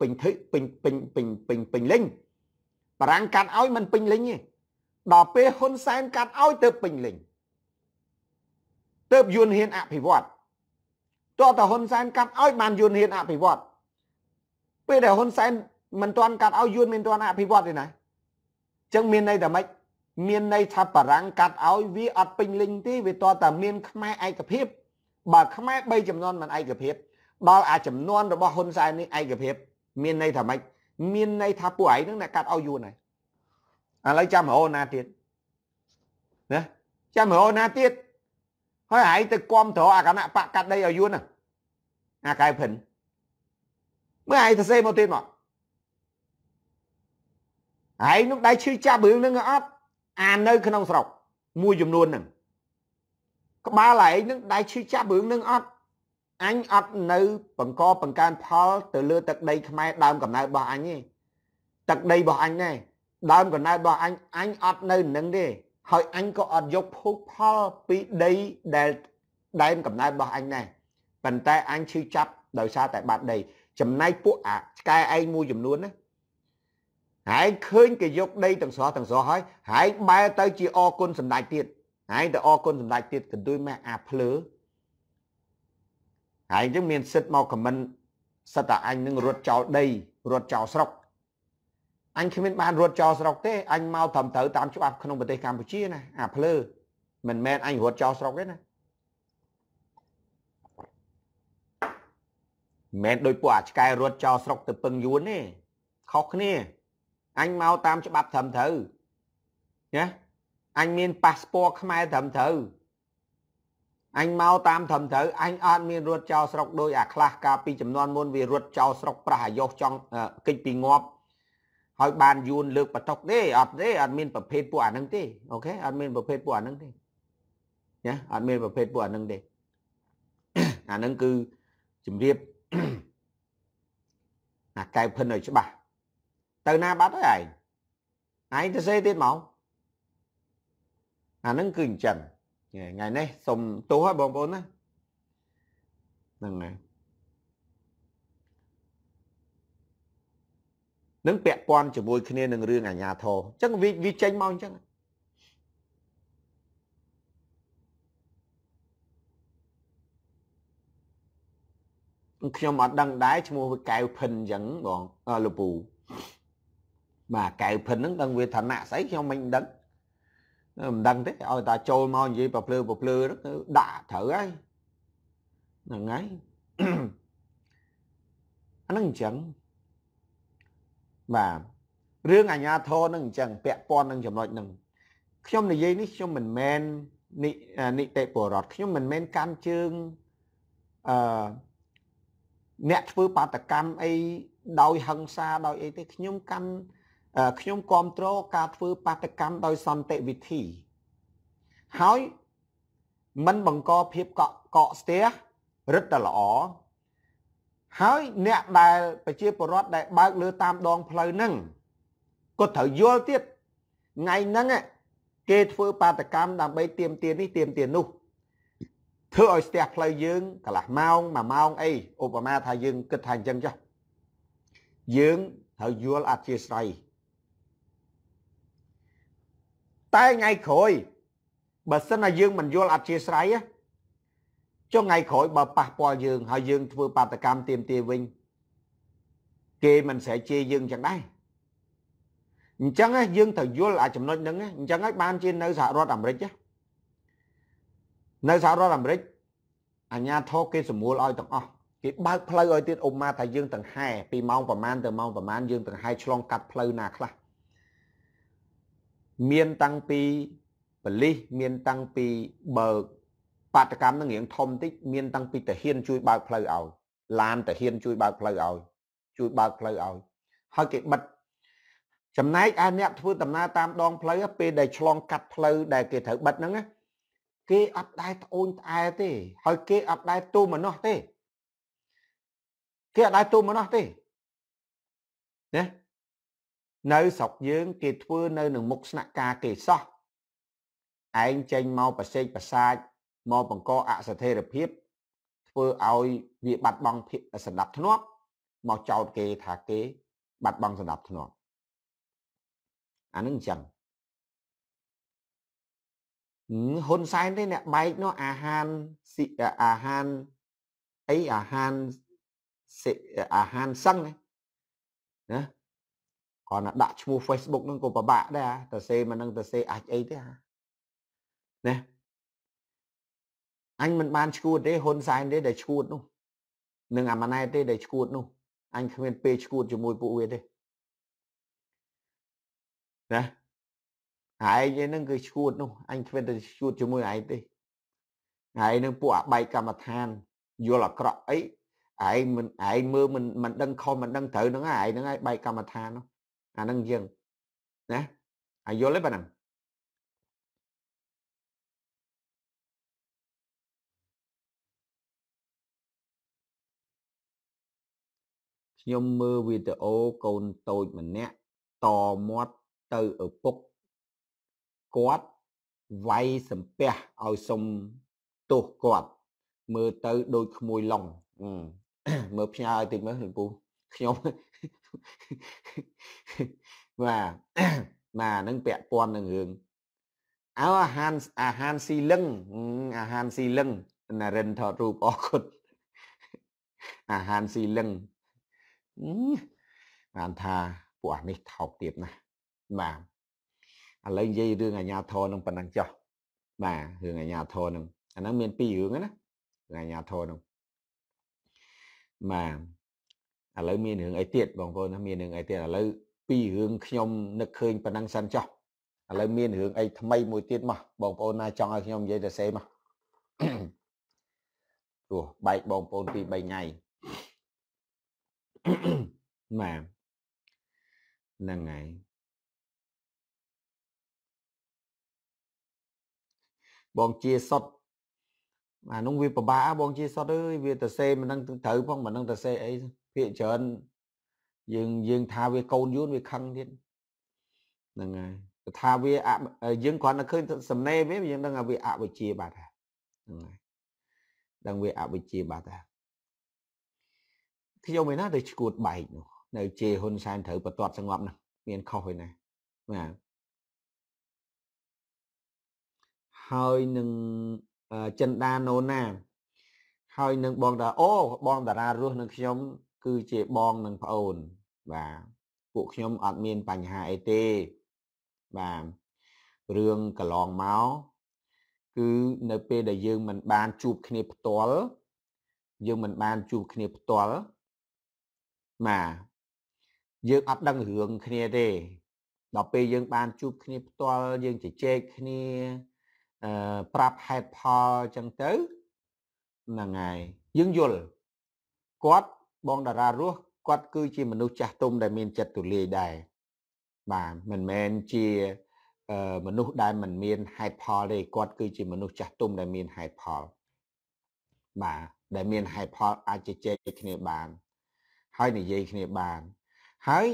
ពេញធឹពេញពេញពេញពេញពេញលេងបារាំងកាត់ឲ្យมันពេញលេងទេដល់ពេលហ៊ុនសែនកាត់ឲ្យទៅពេញលេងទៅយួនហ៊ានអភិវឌ្ឍតើតហ៊ុនសែនកាត់ឲ្យបានយួនហ៊ានអភិវឌ្ឍពេលដែលហ៊ុនសែនមិនទាន់កាត់ឲ្យយួនមិនទាន់អភិវឌ្ឍទេណាចឹងមានន័យតែម៉េចមានន័យថាបារាំងកាត់ឲ្យវាអត់ពេញលេញទេវាតតែមានខ្មែរឯកភាពបើខ្មែរ3ចំនួនមិនឯកភាពដល់អាចំនួនរបស់ហ៊ុនសែននេះឯកភាពមានន័យថាម៉េចមានន័យថាពួកឯងហ្នឹងអ្នកកាត់ឲ្យយួនហើយឥឡូវចាំរហូតណាទៀតណាចាំរហូតណាទៀតហើយឯងទៅគាំទ្រអាគណៈបកកាត់ដីឲ្យយួនអាកែភិនមើលឯងទៅសេមកទៀតមកឯងនឹងដៃឈឺចាប់រឿងហ្នឹងអត់អានៅក្នុងស្រុកមួយចំនួនហ្នឹងក្បាលឯងនឹងដៃឈឺចាប់រឿងហ្នឹងអត់អញអត់នៅ បង្កបង្កើនផលទៅលើ ទឹកដីខ្មែរដើមកំណើតរបស់អញទេទឹកដីរបស់អញដែរដើមកំណើតរបស់អញអញអត់នៅនឹងទេហើយអញក៏អត់យកភោគផលពីដីដែលដើមកំណើតរបស់អញដែរប៉ុន្តែអញឈឺចាប់ដោយសារតែបាត់ដីចំណែកពួកអាឆ្កែឯងមួយចំនួនណាហើយឃើញគេយកដីទាំងស្រស់ទាំងស្រស់ហើយហើយបែរទៅ ជាអគុណសម្ដេចទៀតហើយទៅអគុណសម្ដេចទៀតក៏ដូចមកអាភ្លើហើយអញ្ចឹងមានសិទ្ធមកខមមិនសិតតែអញនឹងរត់ចោលដីរត់ចោលស្រុកអញគ្មានបានរត់ចោលស្រុកទេអញមកត្រឹមត្រូវតាមច្បាប់ក្នុងប្រទេសកម្ពុជាណាអាភ្លើមិនមែនអញរត់ចោលស្រុកទេណាមិនដូចពួកអាឆ្កែរត់ចោលស្រុកទៅពឹងយួនទេខុសគ្នាអញមកតាមច្បាប់ត្រឹមត្រូវណាអញមានប៉ាសពតខ្មែរត្រឹមត្រូវអញមកតាមត្រឹមត្រូវអញអត់មានរត់ចោលស្រុកដោយអាខ្លះកាលពីចំនួនមុនវារត់ចោលស្រុកប្រះអាយុចង់គេចពីងាប់ ហើយ បានយួនលើកបតុកទេអត់ទេអត់មានប្រភេទពួកអាហ្នឹងទេអូខេអត់មានប្រភេទពួកអាហ្នឹងទេណាអត់មានប្រភេទពួកអាហ្នឹងទេអាហ្នឹងគឺជំរាបអាកែវភិនឲ្យច្បាស់ទៅណាបាត់ហើយឯងឯងទៅសេទៀតមកអានឹងគឺអញ្ចឹងថ្ងៃនេះសុំទោសហើយបងប្អូនណាហ្នឹងហើយនឹងពាក់ព័ន្ធជាមួយគ្នានឹងរឿងអាញាធរអញ្ចឹងវាចេញមកអញ្ចឹងខ្ញុំអត់ដឹងដែរឈ្មោះវាកែវផិនអញ្ចឹងបងលពូបាទកែវផិនហ្នឹងដឹងវាឋានៈស្អីខ្ញុំមិនដឹងមិនដឹងទេឲ្យតាចូលមកនិយាយប្រភ្លឺប្រភ្លឺដាក់ត្រូវហើយហ្នឹងហើយអាហ្នឹងអញ្ចឹងបាទរឿងអាញាធរហ្នឹងអញ្ចឹងពាក់ព័ន្ធនឹងចំណុចហ្នឹងខ្ញុំនិយាយនេះខ្ញុំមិនមែននិតិបុរដ្ឋខ្ញុំមិនមែនកាន់ជើងអឺអ្នកធ្វើបាតកម្មអីដោយហិង្សាដោយអីទេខ្ញុំកាន់ខ្ញុំគ្រប់គ្រងការធ្វើបាតកម្មដោយសន្តិវិធី ហើយมันបង្កភាពកក់កក់ស្ទះរឹតតែល្អហើយអ្នកដែល ប្រជាពលរដ្ឋដែលបើក លើតាមដងផ្លូវហ្នឹងក៏ត្រូវយល់ទៀតថ្ងៃហ្នឹងគេ ធ្វើបាតកម្មដើម្បីទៀមទាននេះទៀមទាននោះធ្វើឲ្យស្ទះផ្លូវយើងកន្លះម៉ោងមួយម៉ោងអីឧបមាថាយើងគិតថាអញ្ចឹងចុះយើងត្រូវយល់អធិស្ឋ័យតែថ្ងៃក្រោយបើសិនតែយើងមិនយល់អធិស្ឋ័យចុះថ្ងៃក្រោយបើប៉ះពាល់យើងហើយយើងធ្វើបាតកម្មទៀមទាវិញគេមិនស្រែកជេរយើងចឹងដែរអញ្ចឹងយើងត្រូវយល់អាចំណុចហ្នឹងអញ្ចឹងហើយបានជានៅសហរដ្ឋអាមេរិកណានៅសហរដ្ឋអាមេរិកអាញាធរគេសម្រួលឲ្យទាំងអស់គេបើកផ្លូវឲ្យទៀតអ៊ុំម៉ាថាយើងទាំងហែពីម៉ោងប្រហែលទៅម៉ោងប្រហែលយើងទាំងហែឆ្លងកាត់ផ្លូវណាខ្លះមានតាំងពីបលិសមានតាំងពីបើកបាតកម្មនឹងរៀងធំតិចមានតាំងពីតាហាន ជួយបើកផ្លូវឲ្យ ឡានតាហាន ជួយបើកផ្លូវឲ្យជួយបើកផ្លូវឲ្យហើយគេបិទចំណែកឯអ្នកធ្វើដំណើរតាមដងផ្លូវពេលដែលឆ្លងកាត់ផ្លូវដែលគេត្រូវបិទហ្នឹងណាគេអត់ដែរត្អូនត្អែទេ ហើយ គេអត់ដែរទូមនោះទេគេអត់ដែរទូមនោះទេណានៅស្រុកយើងគេធ្វើនៅនឹងមុខស្នាក់ការគេសោះឯងចេញមកប្រសេកប្រសាច មកបង្កអស្ថិរភាព ធ្វើឲ្យវា បាត់បង់ភាពសណ្ដាប់ធ្នាប់មកចោទគេថាគេ បាត់បង់សណ្ដាប់ធ្នាប់អានឹងអញ្ចឹងហ៊ុនសែនទេ អ្នកបែកនោះ អាហារអាហារអីអាហារអាហារសឹងណាគាត់ណាដាក់ឈ្មោះ Facebook ហ្នឹងក៏ពិបាកដែរតែសេមិននឹងតែសេអាចអីទេណាអញមិនបានឈួតទេហ៊ុនសែនទេ ដែលឈួត នោះនឹងអាម៉ាណែតទេ ដែលឈួត នោះអញគ្មានពេលឈួតជាមួយពួកវាទេណាហើយឯងហ្នឹងគឺឈួតនោះអញគ្មានតែឈួតជាមួយឯងទេហើយនឹងពួកអបែកកម្មដ្ឋានយល់អាក្រក់អីឯងមិនឯងមើលមិនមិនដឹងខុសមិនដឹងត្រូវហ្នឹងឯងហ្នឹងឯងបែកកម្មដ្ឋាននោះអាហ្នឹងយើងណាអាយល់ទេប៉ណ្ណឹងខ្ញុំមើលវីដេអូកូនតូចម្នាក់តមាត់ទៅឪពុកគាត់វាយសំពះឲ្យសុំទោសគាត់មើលទៅដូចក្មួយឡុងមើលផ្ញើឲ្យតិចមើលលោកពូខ្ញុំបាទបាទហ្នឹងពាក់ព័ន្ធនឹងរឿងអើអាហារអាហារស៊ីលឹងអាហារស៊ីលឹងណារិនថតរូបអរគុណអាហារស៊ីលឹងបានថាពួកអានេះថោកទៀតណាបាទឥឡូវនិយាយរឿងអាញាធរនឹងប៉ុណ្ណឹងចុះបាទរឿងអាញាធរនឹងអាហ្នឹងមានពីររឿងណារឿងអាញាធរនឹងបាទឥឡូវមានរឿងអីទៀតបងប្អូនណាមានរឿងអីទៀតឥឡូវពីររឿងខ្ញុំនឹកឃើញប៉ុណ្ណឹងសិនចុះឥឡូវមានរឿងអីថ្មីមួយទៀតមកបងប្អូនណាចង់ឲ្យខ្ញុំនិយាយទៅសេមកទោះបែកបងប្អូនពី3ថ្ងៃបាទហ្នឹងហើយបងជាសុតអានោះវាពិបាកបងជាសុតអើយវាទៅសេមិននឹងត្រូវផងមិននឹងទៅសេអីភាកច្រើនយើងយើងថាវាកូនយួនវាខឹងទៀតហ្នឹងហើយថាវាយើងគ្រាន់តែឃើញសំណេរវាយើងដឹងថាវាអវិជ្ជាបាត់ហើយហ្នឹងហើយដឹង វាអវិជ្ជាបាត់ហើយខ្ញុំឯណាទៅឈួតបែកនោះនៅជេហ៊ុនសែនត្រូវបន្ទាត់សង្ងប់នោះមានខុសឯណាបាទហើយនឹងចិនដាណូណា ហើយនឹងបងតាអូបងតារារស់នឹងខ្ញុំគឺជាបងនឹងប្អូន បាទពួកខ្ញុំអត់មានបញ្ហាអីទេ បាទរឿងកន្លងមកគឺ នៅពេលដែលយើងមិនបានជួបគ្នាផ្ទាល់យើងមិនបានជួបគ្នាផ្ទាល់បាទយើងអត់ដឹងរឿងគ្នាទេដល់ពេលយើង បានជួបគ្នាផ្ទាល់យើងជជែកគ្នាអឺប្រាប់ហេតុផលចឹងទៅហ្នឹងហើយយើងយល់គាត់បងតារារស់គាត់គឺជាមនុស្សចាស់ទុំដែលមានចិត្តទូលាយដែរបាទមិនមែនជាមនុស្សដែលមិនមានហេតុផលទេគាត់គឺជាមនុស្សចាស់ទុំដែលមានហេតុផលបាទដែលមានហេតុផលអាចជជែកគ្នាបាន ហើយនិយាយគ្នាបានហើយ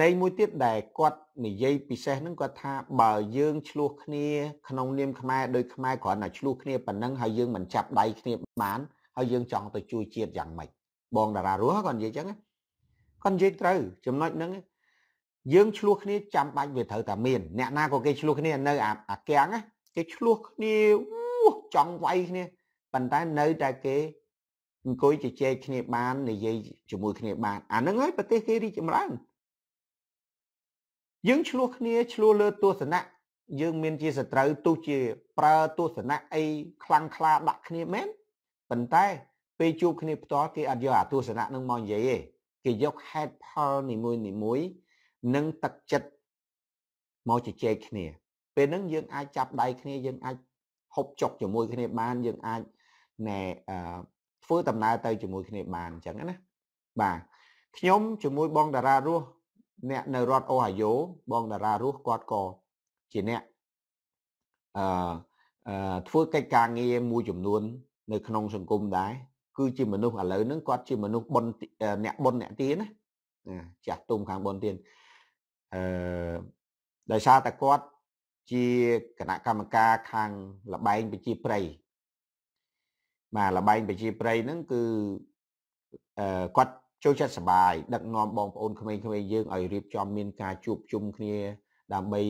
ន័យមួយទៀតដែលគាត់និយាយពិសេសហ្នឹងគាត់ថាបើយើងឆ្លោះគ្នាក្នុងនាមខ្មែរដោយខ្មែរគ្រាន់តែឆ្លោះគ្នាប៉ុណ្ណឹងហើយយើងមិនចាប់ដៃគ្នាបាន ហើយយើងចង់ទៅជួយជាតិយ៉ាងម៉េចបងតារារស់គាត់និយាយចឹងគាត់និយាយត្រូវចំណុចហ្នឹងយើងឆ្លោះគ្នាចាំបាច់វាត្រូវតែមានអ្នកណាក៏គេឆ្លោះគ្នានៅអាកាំងគេឆ្លោះគ្នាចង់វាយគ្នាប៉ុន្តែនៅតែគេអង្គុយជជែកគ្នាបាននិយាយជាមួយគ្នាបានអាហ្នឹងហើយប្រទេសគេរីកចម្រើនយើងឆ្លោះគ្នាឆ្លោះលើទស្សនៈយើងមានជាសត្រូវទោះជា ប្រើទស្សនៈអីខ្លាំងខ្លាដាក់គ្នាមែនប៉ុន្តែ ពេលជួបគ្នាផ្ទាល់គេអត់យកអាទស្សនៈនឹងមកនិយាយទេគេយកហេតុផលនីមួយនីមួយនិងទឹកចិត្តមកជជែកគ្នា ពេលហ្នឹងយើងអាចចាប់ដៃគ្នាយើងអាចហូបចុកជាមួយគ្នាបាន យើងអាចណែធ្វើដំណើរទៅជាមួយគ្នាបានអញ្ចឹងណាបាទខ្ញុំជាមួយបងតារារស់អ្នកនៅរដ្ឋអូហាយ៉ូបង តារារស់គាត់ក៏ជាអ្នកអឺធ្វើកិច្ចការងារមួយចំនួននៅ ក្នុងសង្គមដែរគឺ ជាមនុស្សឥឡូវហ្នឹងគាត់ជាមនុស្សបុនអ្នកបុនអ្នកទានណាចាស់ទុំខាងបុនទានអឺដោយសារតែគាត់ជាគណៈកម្មការខាងលបែងប្រជាប្រិយបាទលបែងប្រជាប្រិយហ្នឹងគឺអឺគាត់ចូលចិត្តសបាយដឹកនាំបងប្អូនក្មេងៗយើងឲ្យរៀបចំមានការជួបជុំគ្នាដើម្បី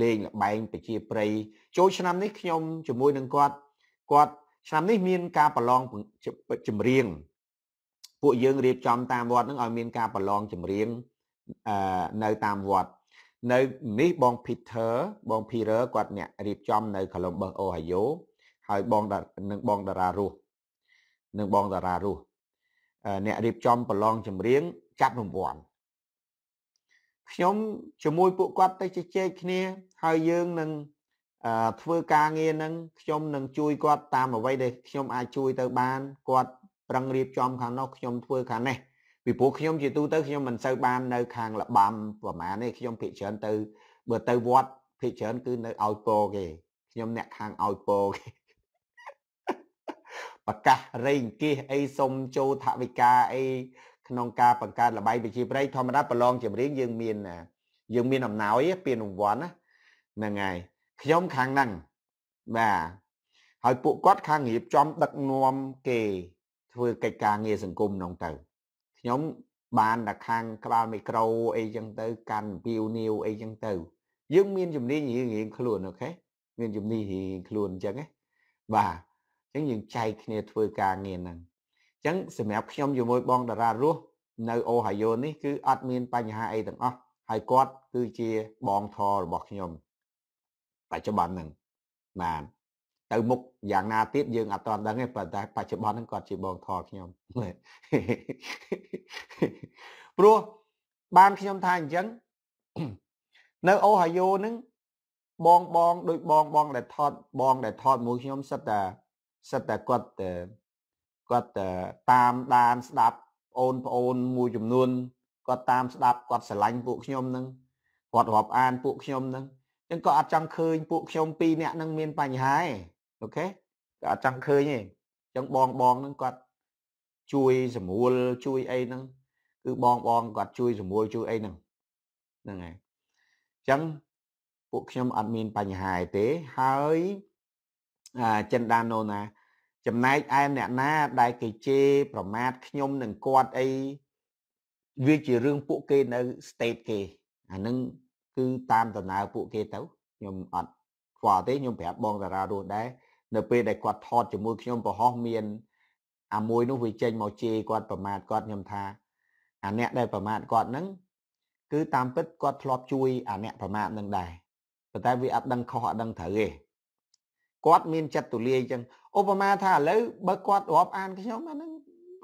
លេងលបែងប្រជាប្រិយចូលឆ្នាំ នេះខ្ញុំជាមួយនឹងគាត់គាត់ឆ្នាំនេះ មាន ការប្រឡងចម្រៀងពួកយើងរៀបចំតាមវត្តនឹងឲ្យមានការប្រឡងចម្រៀងនៅតាមវត្តនៅនេះបង Peter បង Peter គាត់អ្នករៀបចំនៅ Columbus Ohio ហើយបងនឹងបងតារារស់នឹងបងតារារស់អ្នករៀបចំប្រឡងចម្រៀងចាប់រង្វាន់ខ្ញុំជាមួយពួកគាត់ទៅជជែកគ្នា ហើយយើងនឹងធ្វើការងារនឹងខ្ញុំនឹងជួយគាត់តាមអ្វីដែលខ្ញុំអាចជួយទៅបានគាត់ប្រឹងរៀបចំខាងនោះខ្ញុំធ្វើខាងនេះពីព្រោះខ្ញុំជាទូទៅខ្ញុំមិនសូវបាននៅខាងលបំប្រហែលនេះខ្ញុំភិកច្រើនទៅបើទៅវត្តភិកច្រើនគឺនៅឲ្យពរគេខ្ញុំអ្នកខាងឲ្យពរគេប្រកាសរែងគៀសអីសុំចូលថវិកាអីក្នុងការបង្កើតលបាយប្រជាប្រិយធម្មតាប្រឡងចម្រៀងយើងមានយើងមានអំណោយពានរង្វាន់ហ្នឹងហើយខ្ញុំខាងហ្នឹងបាទហើយពួកគាត់ខាងរៀបចំដឹកនាំគេ ធ្វើកិច្ចការងារសង្គមហ្នឹងទៅខ្ញុំបានតែខាងក្បាលមីក្រូ អីចឹងទៅកាន់វីវនីវអីចឹងទៅ យើងមានជំនាញរៀងរៀងខ្លួនអូខេ មានជំនាញរៀងខ្លួនអញ្ចឹងណាបាទអញ្ចឹងយើងចែកគ្នាធ្វើការងារហ្នឹងអញ្ចឹងសម្រាប់ខ្ញុំជាមួយបងតារារស់នៅអូហាយ៉ូនេះគឺ អត់មានបញ្ហាអីទាំងអស់ហើយគាត់គឺជាបងធររបស់ខ្ញុំ បច្ចុប្បន្នហ្នឹងបាទទៅមុខយ៉ាងណាទៀតយើងអត់ទាន់ដឹងទេប៉ុន្តែបច្ចុប្បន្នហ្នឹងគាត់ជាបងធរខ្ញុំព្រោះបានខ្ញុំថាអញ្ចឹងនៅអូហាយ៉ូហ្នឹងបងបងដូចបងបង ដែលថតបង ដែលថតមួយខ្ញុំសិតតែសិតតែគាត់គាត់តាមដានស្ដាប់អូនប្អូនមួយចំនួនគាត់តាមស្ដាប់គាត់ស្រឡាញ់ពួកខ្ញុំហ្នឹងគាត់រាប់អានពួកខ្ញុំហ្នឹងអញ្ចឹងក៏អត់ចង់ឃើញពួកខ្ញុំពីរនាក់ហ្នឹងមានបញ្ហាទេអូខេក៏អត់ចង់ឃើញទេអញ្ចឹងបងបងហ្នឹងគាត់ជួយសម្រួលជួយអីហ្នឹងគឺបងបងគាត់ជួយសម្រួលជួយអីហ្នឹងហ្នឹងហើយអញ្ចឹងពួកខ្ញុំអត់មានបញ្ហាទេហើយអាចិនដាណូណាចំណែកឯអ្នកណា ដែលគេជេរប្រមាថខ្ញុំនឹងគាត់អីវាជារឿងពួកគេនៅ state គេ អានឹងគឺតាមដំណើរពួកគេទៅខ្ញុំអត់ខ្វល់ទេខ្ញុំប្រាប់បងតារារស់ដែរនៅពេលដែលគាត់ថតជាមួយខ្ញុំប្រហោះមាន អាមួយនោះវាចេញមកជេរគាត់ប្រមាថគាត់ខ្ញុំថា អាអ្នកដែលប្រមាថគាត់ហ្នឹងគឺតាមពិតគាត់ធ្លាប់ជួយអាអ្នកប្រមាថនឹងដែរប៉ុន្តែវាអត់ដឹងខុសអត់ដឹងត្រូវទេគាត់មានចិត្តទូលាយអញ្ចឹងឧបមាថាឥឡូវបើគាត់រាប់អានខ្ញុំអាហ្នឹង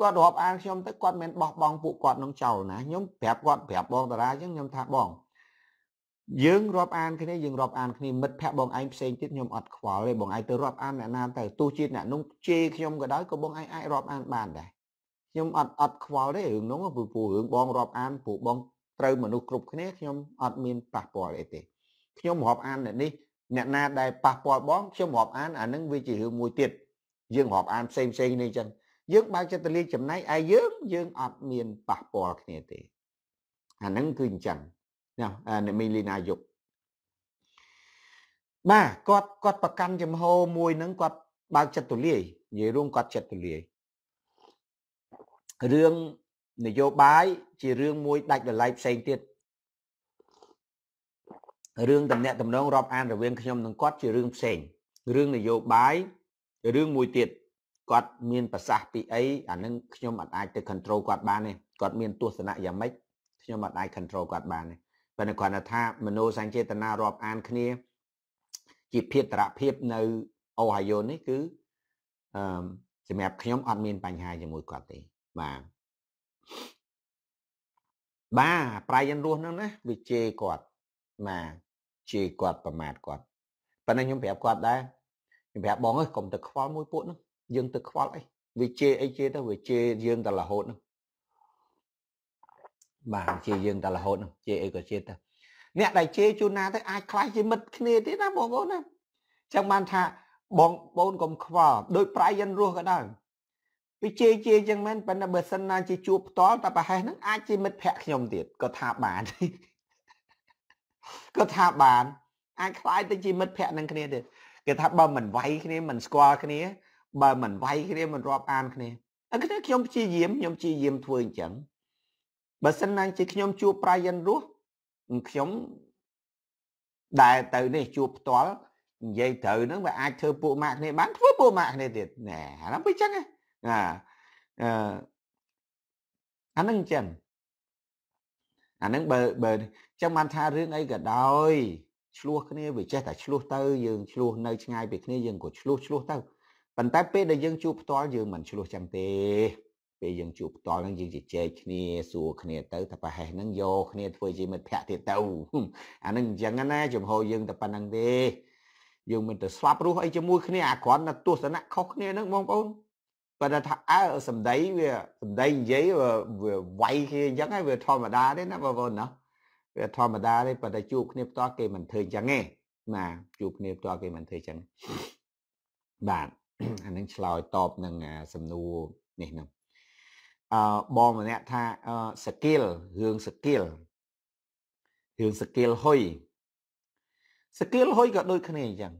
គាត់រាប់អានខ្ញុំទៅគាត់មិនបោះបង់ពួកគាត់នឹងចោលណាខ្ញុំប្រាប់គាត់ប្រាប់បងតារាអញ្ចឹងខ្ញុំថាបងយើងរាប់អានគ្នាយើងរាប់អានគ្នាមិត្តភ័ក្តិបងឯងផ្សេងទៀតខ្ញុំអត់ខ្វល់ទេបងឯងទៅរាប់អានអ្នកណាទៅទោះជាអ្នកនោះជេរខ្ញុំក៏ដោយក៏បងឯងអាចរាប់អានបានដែរខ្ញុំអត់អត់ខ្វល់ទេរឿងនោះព្រោះព្រោះរឿងបងរាប់អានព្រោះបងត្រូវមនុស្សគ្រប់គ្នាខ្ញុំអត់មានប៉ះពាល់អីទេ ខ្ញុំរាប់អានអ្នកនេះអ្នកណាដែលប៉ះពាល់បងខ្ញុំរាប់អានអានឹងវាជារឿងមួយទៀតយើងរាប់អានផ្សេងផ្សេងនេះអញ្ចឹងយើងបើកចិត្តទៅលាចំណែកឯយើងយើងអត់មានប៉ះពាល់គ្នាទេ អានឹងគឺអញ្ចឹងណាអ្នកមីលីណាយុគបាទគាត់គាត់ប្រកាន់ចំហមួយហ្នឹងគាត់បើកចិត្តទូលាយនិយាយរួមគាត់ចិត្តទូលាយរឿងនយោបាយជារឿងមួយដាច់ដライផ្សេងទៀតរឿងតំណាក់តំណងរាប់អានរវាងខ្ញុំនិងគាត់ជារឿងផ្សេងរឿងនយោបាយរឿងមួយទៀតគាត់ មាន ប្រសាសន៍ពីអីអានឹងខ្ញុំអត់អាចទៅ control គាត់បានទេគាត់មានទស្សនៈយ៉ាងម៉េចខ្ញុំអត់អាច control គាត់បានទេប៉ុន្តែគាត់ថាមនោសញ្ចេតនារាប់អានគ្នាជាភេតរភាពនៅអូហាយ៉ូនេះ គឺអឺសម្រាប់ខ្ញុំអត់មាន បញ្ហាជាមួយគាត់ទេបាទបាទប្រៃយិនរស់ហ្នឹងណាវាជេរគាត់បាទជាគាត់ប្រមាថគាត់ប៉ុន្តែខ្ញុំប្រាប់គាត់ដែរខ្ញុំប្រាប់បងអើយកុំទៅខ្វល់មួយពួកនោះយើងទៅខ្វល់អីវាជេរអីជេរទៅវាជេរយើងតែរហូតនោះបាទជេរយើងតែរហូតនោះជេរអីក៏ជេរទៅអ្នកដែលជេរជូនណាទៅអាចខ្លាចជាមិត្តគ្នាទៀតណាបងប្អូនណាចឹងបានថាបងប្អូនកុំខ្វល់ដោយប្រៃយិនរស់ក៏ដោយវាជេរជេរចឹងមែនប៉ុន្តែបើសិនណាជាជួបផ្ទាល់តែប្រហែលហ្នឹងអាចជាមិត្តភក្តិខ្ញុំទៀតក៏ថាបានគាត់ថាបាន អាចខ្លាយទៅជាមិត្តភក្តិនឹងគ្នាទេគេថាបើមិនវាយគ្នាមិនស្គាល់គ្នាបើមិនវាយគ្នាមិនរាប់អានគ្នាអញ្ចឹងខ្ញុំព្យាយាមខ្ញុំព្យាយាមធ្វើអញ្ចឹងបើសិនណាជាខ្ញុំជួប Brian រស់ខ្ញុំដែលទៅនេះជួបផ្ទាល់និយាយត្រូវហ្នឹងវាអាចធ្វើពួកម៉ាក់គ្នាបានធ្វើពួកម៉ាក់គ្នាទៀតណែអាហ្នឹងវាអញ្ចឹងណាអឺអាហ្នឹងអញ្ចឹងអាហ្នឹងបើបើចឹងបានថារឿងអីក៏ដោយឆ្លោះគ្នាវាចេះតែឆ្លោះទៅយើងឆ្លោះនៅឆ្ងាយពីគ្នាយើងក៏ឆ្លោះឆ្លោះទៅប៉ុន្តែពេលដែលយើងជួបផ្ទាល់យើងមិនឆ្លោះចឹងទេពេលយើងជួបផ្ទាល់ហ្នឹងយើងជជែកគ្នាសួរគ្នាទៅថាប្រហែលហ្នឹងយកគ្នាធ្វើជាមិត្តភក្តិទៀតទៅអាហ្នឹងអញ្ចឹងណាចំហយើងតែប៉ុណ្្នឹងទេយើងមិនទៅស្លាប់រស់អីជាមួយគ្នាអាគ្រាន់តែទស្សនៈខុសគ្នាហ្នឹងបងប្អូនប៉ុន្តែថាអើសំដីវាសំដីនិយាយវាវាវាយគ្នាអញ្ចឹងហើយវាធម្មតាទេណាបងប្អូនណាវាធម្មតាទេប៉ុន្តែជួបគ្នាផ្ទាល់គេមិនធ្វើអញ្ចឹងទេណាជួបគ្នាផ្ទាល់គេមិនធ្វើអញ្ចឹងបាទអានឹងឆ្លើយតបនឹងសំណួរនេះនឹងអឺបងម្នាក់ថា skill រឿង skill រឿង skill ហុយ skill ហុយក៏ដូចគ្នាអញ្ចឹង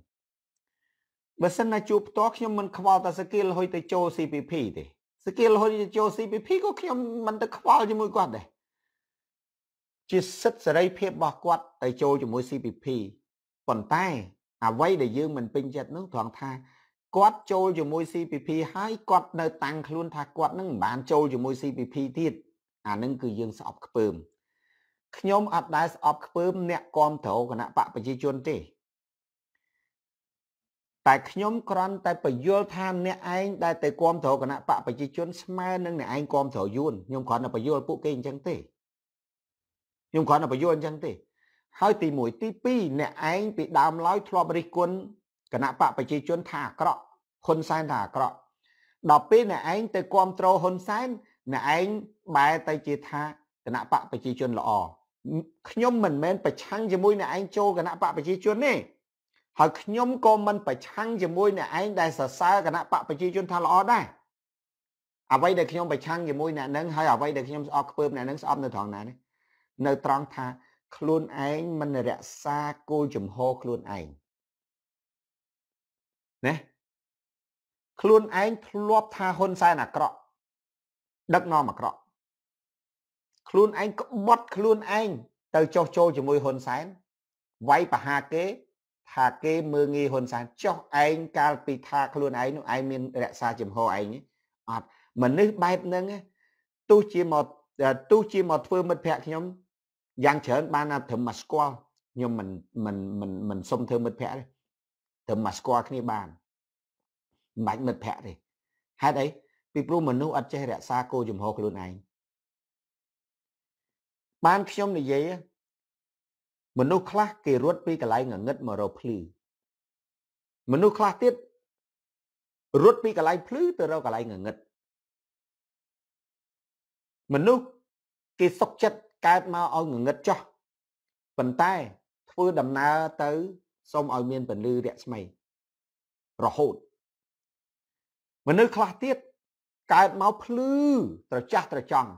បើសិនណាជួបផ្ទាល់ខ្ញុំមិនខ្វល់ថា skill ហុយទៅចូល CPP ទេ skill ហុយទៅចូល CPP ក៏ខ្ញុំមិនទៅខ្វល់ជាមួយគាត់ដែរជាសិទ្ធិសេរីភាពរបស់គាត់ទៅចូលជាមួយ CPP ប៉ុន្តែអ្វីដែលយើងមិនពេញចិត្តនោះត្រង់ថាគាត់ចូលជាមួយ CPP ហើយគាត់នៅតាំងខ្លួនថាគាត់នឹងមិនបានចូលជាមួយ CPP ទៀតអានឹងគឺយើងស្អប់ខ្ពើមខ្ញុំអត់ដែលស្អប់ខ្ពើម អ្នកគ្រប់គ្រងគណៈបកប្រជាជនទេតែខ្ញុំគ្រាន់តែបញ្យល់ថាអ្នកឯងដែលទៅគ្រប់គ្រងគណៈបកប្រជាជនស្មើនឹងអ្នកឯងគ្រប់គ្រងយួនខ្ញុំគ្រាន់តែបញ្យល់ពួកគេអញ្ចឹងទេខ្ញុំគ្រាន់តែបញ្យល់អញ្ចឹងទេហើយទី1ទី2អ្នកឯងពីដើមឡើយធ្លាប់រិះគន់គណៈបកប្រជាជនថាអាក្រក់ហ៊ុនសែនថាអាក្រក់ដល់ពេលអ្នកឯងទៅគ្រប់គ្រងហ៊ុនសែនអ្នកឯងបែរទៅជាថាគណៈបកប្រជាជនល្អខ្ញុំមិនមែនប្រឆាំងជាមួយអ្នកឯងចូលគណៈបកប្រជាជនទេហើយខ្ញុំក៏មិនប្រឆាំងជាមួយអ្នកឯងដែលសរសើរគណៈបកប្រជាជន ថាល្អដែរអ្វីដែលខ្ញុំប្រឆាំងជាមួយអ្នកនឹងហើយអ្វីដែលខ្ញុំស្អប់ខ្ពើមអ្នកនឹងស្អប់នៅត្រង់ណានេះនៅត្រង់ថាខ្លួនឯងមិនរក្សាគោលជំហរខ្លួនឯងណាខ្លួនឯងធ្លាប់ថាហ៊ុនសែនអាក្រក់ដឹកនាំអាក្រក់ខ្លួនឯងក្បត់ខ្លួនឯងទៅចោះចូលជាមួយហ៊ុនសែនវាយប្រហារគេ ថាគេមើងងាយហ៊ុនសែនចោះឯងកាលពីថាខ្លួនឯងនោះឯងមានរក្សាជំហរឯងអត់មនុស្សបែបហ្នឹងទោះជាមកទោះជាមកធ្វើមិត្តភក្តិខ្ញុំយ៉ាងច្រើនបានថាត្រឹមមកស្គាល់ខ្ញុំមិនមិនមិនមិនសុំធ្វើមិត្តភ័ក្តិទេត្រឹមមកស្គាល់គ្នាបានមិនបាច់មិត្តភ័ក្តិទេហេតុអីពីព្រោះមនុស្សអត់ចេះរក្សាគោលជំហរខ្លួនឯងបានខ្ញុំនិយាយមនុស្សខ្លះគេរត់ពីកន្លែងងងឹតមករកភ្លឺមនុស្សខ្លះទៀតរត់ពីកន្លែងភ្លឺទៅរកកន្លែងងងឹតមនុស្សគេសុកចិត្តកើតមកឲ្យងងឹតចោះប៉ុន្តែធ្វើដំណើរទៅសូមឲ្យមានពលឺរស្មីរហូតមនុស្សខ្លះទៀតកើតមកភ្លឺត្រចះត្រចង់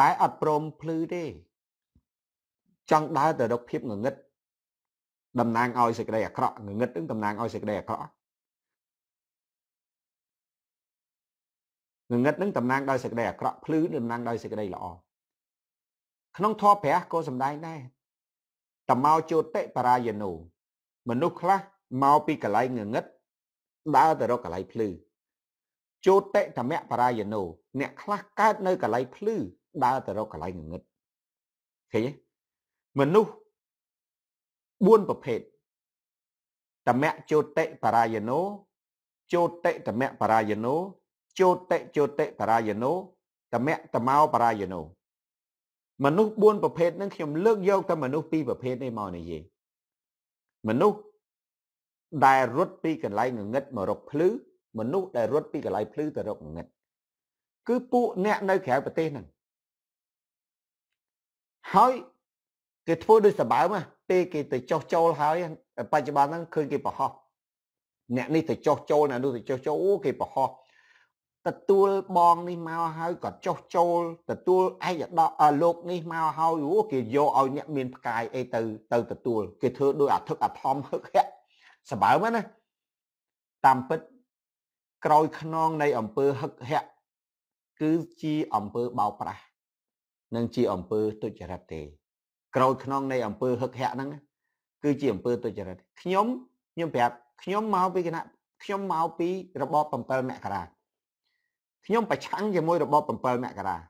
តែអត់ព្រមភ្លឺទេចង់ដើរទៅរកភាពងងឹតតំណាងឲ្យសេចក្តីអាក្រក់ងងឹតនឹងតំណាងឲ្យសេចក្តីអាក្រក់ងងឹតនឹងតំណាងដោយសេចក្តីអាក្រក់ភ្លឺតំណាងដោយសេចក្តីល្អក្នុងធម៌ព្រះក៏សម្ដែងដែរតមោជោតិបរាយនោមនុស្សខ្លះមកពីកន្លែងងងឹតដើរទៅរកកន្លែងភ្លឺជោតិតមៈបរាយនោអ្នក ខ្លះកើតនៅកន្លែងភ្លឺដើរទៅរកកន្លែងងងឹតឃើញទេមនុស្ស4ប្រភេទតមៈជោតិបរាយនោជោតិតមៈបរាយនោជោតិជោតិបរាយនោតមៈតមោបរាយនោមនុស្ស4ប្រភេទហ្នឹងខ្ញុំលើកយកតែមនុស្ស2ប្រភេទនេះមកនិយាយមនុស្សដែលរត់ពីកន្លែងងងឹតមករកភ្លឺមនុស្សដែលរត់ពីកន្លែងភ្លឺទៅរកងងឹតគឺពួកអ្នកនៅក្រៅប្រទេសហ្នឹងហើយគេធ្វើដូចសបើមពេលគេទៅចោះចូលហើយបច្ចុប្បន្នហ្នឹងឃើញគេប្រហោះអ្នកនេះទៅចោះចូលអ្នកនោះទៅចោះចូលអូគេប្រហោះទទួលបងនេះមកហើយក៏ចុះចូលទទួលឯកឧត្តមលោកនេះមកហើយអូគេយកឲ្យអ្នកមានផ្កាយអីទៅទៅទទួលគេធ្វើដោយអាធិកអធមហឹកហែសបើមណាតាមពិតក្រោយខ្នងនៃអង្គើហឹកហែគឺជាអង្គើបោប្រាស់និងជាអង្គើទុច្ចរិតទេ ក្រោយខ្នងនៃអង្គើហឹកហែហ្នឹងគឺជាអង្គើទុច្ចរិតខ្ញុំខ្ញុំប្រាប់ខ្ញុំមកពីគណៈខ្ញុំមកពីរបប7មករាខ្ញុំ ប្រឆាំងជាមួយរបប7មករាឥ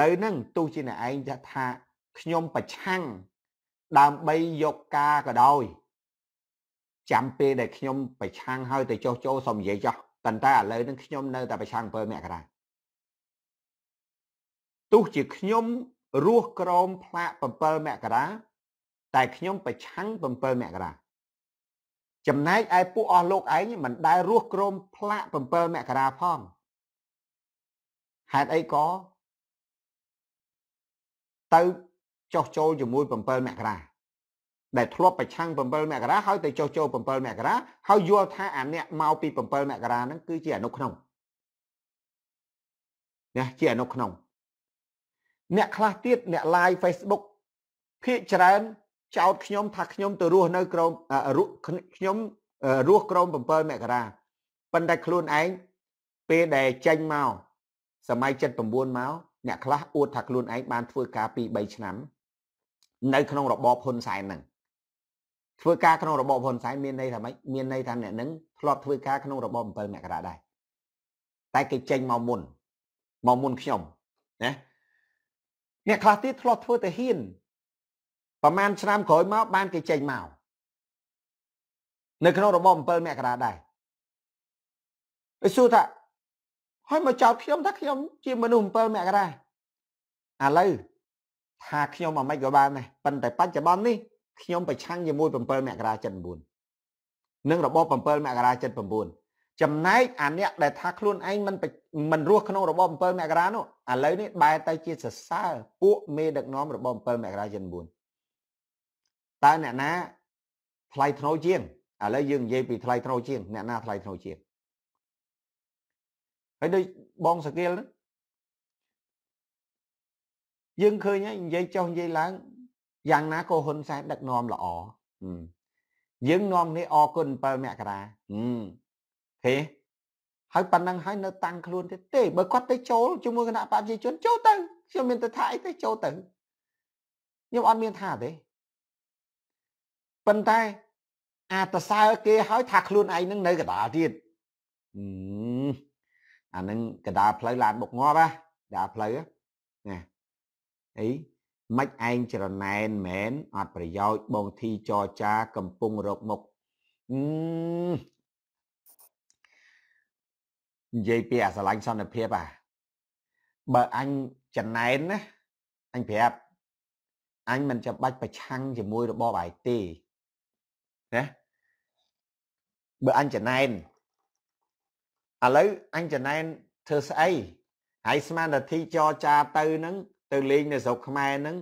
ឡូវហ្នឹងទោះជាអ្នកឯងថា ខ្ញុំប្រឆាំងដើម្បីយកការក៏ដោយ ចាំពេលដែលខ្ញុំប្រឆាំងហើយទៅចោះចូលសុំនិយាយចោះប៉ុន្តែឥឡូវហ្នឹងខ្ញុំនៅតែប្រឆាំង7មករា ទោះជាខ្ញុំរស់ក្រមផ្លាក7មករាតែខ្ញុំប្រឆាំង7មករាចំណែកឯពួកអស់លោកឯងមិនដែលរស់ក្រមផ្លាក7មករាផងហេតុអីក៏ទៅចោះចូលជាមួយ7មករាដែលធ្លាប់ប្រឆាំង7មករាហើយទៅចោះចូល7មករាហើយយល់ថាអាអ្នកមកពី7មករាហ្នឹងគឺជាអនុក្នុងណាជាអនុក្នុងអ្នកខ្លះទៀតអ្នក live Facebook ភាកច្រើនចោទខ្ញុំថាខ្ញុំទៅរស់នៅក្រមខ្ញុំរស់ក្រម7មករាប៉ុន្តែខ្លួនឯងពេលដែលចេញមកសម័យ79មកអ្នកខ្លះអួតថាខ្លួនឯងបានធ្វើការ2 3ឆ្នាំនៅក្នុងរបបហ៊ុនសែនហ្នឹងធ្វើការក្នុងរបបហ៊ុនសែនមានន័យថាម៉េចមានន័យថាអ្នកហ្នឹងធ្លាប់ធ្វើការក្នុងរបប7មករាដែរតែគេចេញមកមុនមកមុនខ្ញុំណាអ្នកខ្លះទៀតធ្លាប់ធ្វើតាហ៊ានប្រហែលឆ្នាំក្រោយមកបានគេចេញមកនៅក្នុងរបប7មករាដែរឲ្យសួរថាហើយមកចោតខ្ញុំថាខ្ញុំជាមនុស្ស7មករាឥឡូវថាខ្ញុំអាម៉េចក៏បានដែរប៉ុន្តែបច្ចុប្បន្ននេះខ្ញុំប្រឆាំងជាមួយ7មករា79និងរបប7មករា79ចំណែកអាអ្នកដែលថាខ្លួនឯងមិនមិនរស់ក្នុងរបប7មករានោះឥឡូវនេះបែរទៅជាសរសើរពួកមេដឹកនាំរបប7មករា79តើអ្នកណាថ្លៃថ្នូរជាងឥឡូវយើងនិយាយពីថ្លៃថ្នូរជាងអ្នកណាថ្លៃថ្នូរជាងហើយដូចបងសកលយើងឃើញហើយនិយាយចុះនិយាយឡើងយ៉ាងណាក៏ហ៊ុនសែនដឹកនាំល្អយើង នាំនេះអរគុណ7មករាហេហើយប៉ុណ្ណឹងហើយនៅតាំងខ្លួនទៀតទេបើគាត់ទៅចូលជាមួយគណៈបព្វជិជនចូលទៅខ្ញុំមានទៅថាអីទៅចូលទៅខ្ញុំអត់មាន ថាទេប៉ុន្តែ អាតសើគេឲ្យថាខ្លួនឯងនឹងនៅកដាលទៀតអានឹងកដាលផ្លូវឡានបុកងាប់ហ៎ដាលផ្លូវណាអីមិនឯងច្រណែនមែនអត់ប្រយោជន៍បងធីចរចាកំពុងរកមុខនិយាយពីអាស្រឡាញ់សន្តិភាពអាបើអញចំណែនណាអញប្រាប់អញមិនចាំបាច់ប្រឆាំងជាមួយរបបឯទេណាបើអញចំណែនឥឡូវអញចំណែនធ្វើស្អីហើយស្មានតិចរចា ទៅ នឹង ទៅលេងនៅស្រុកខ្មែរនឹង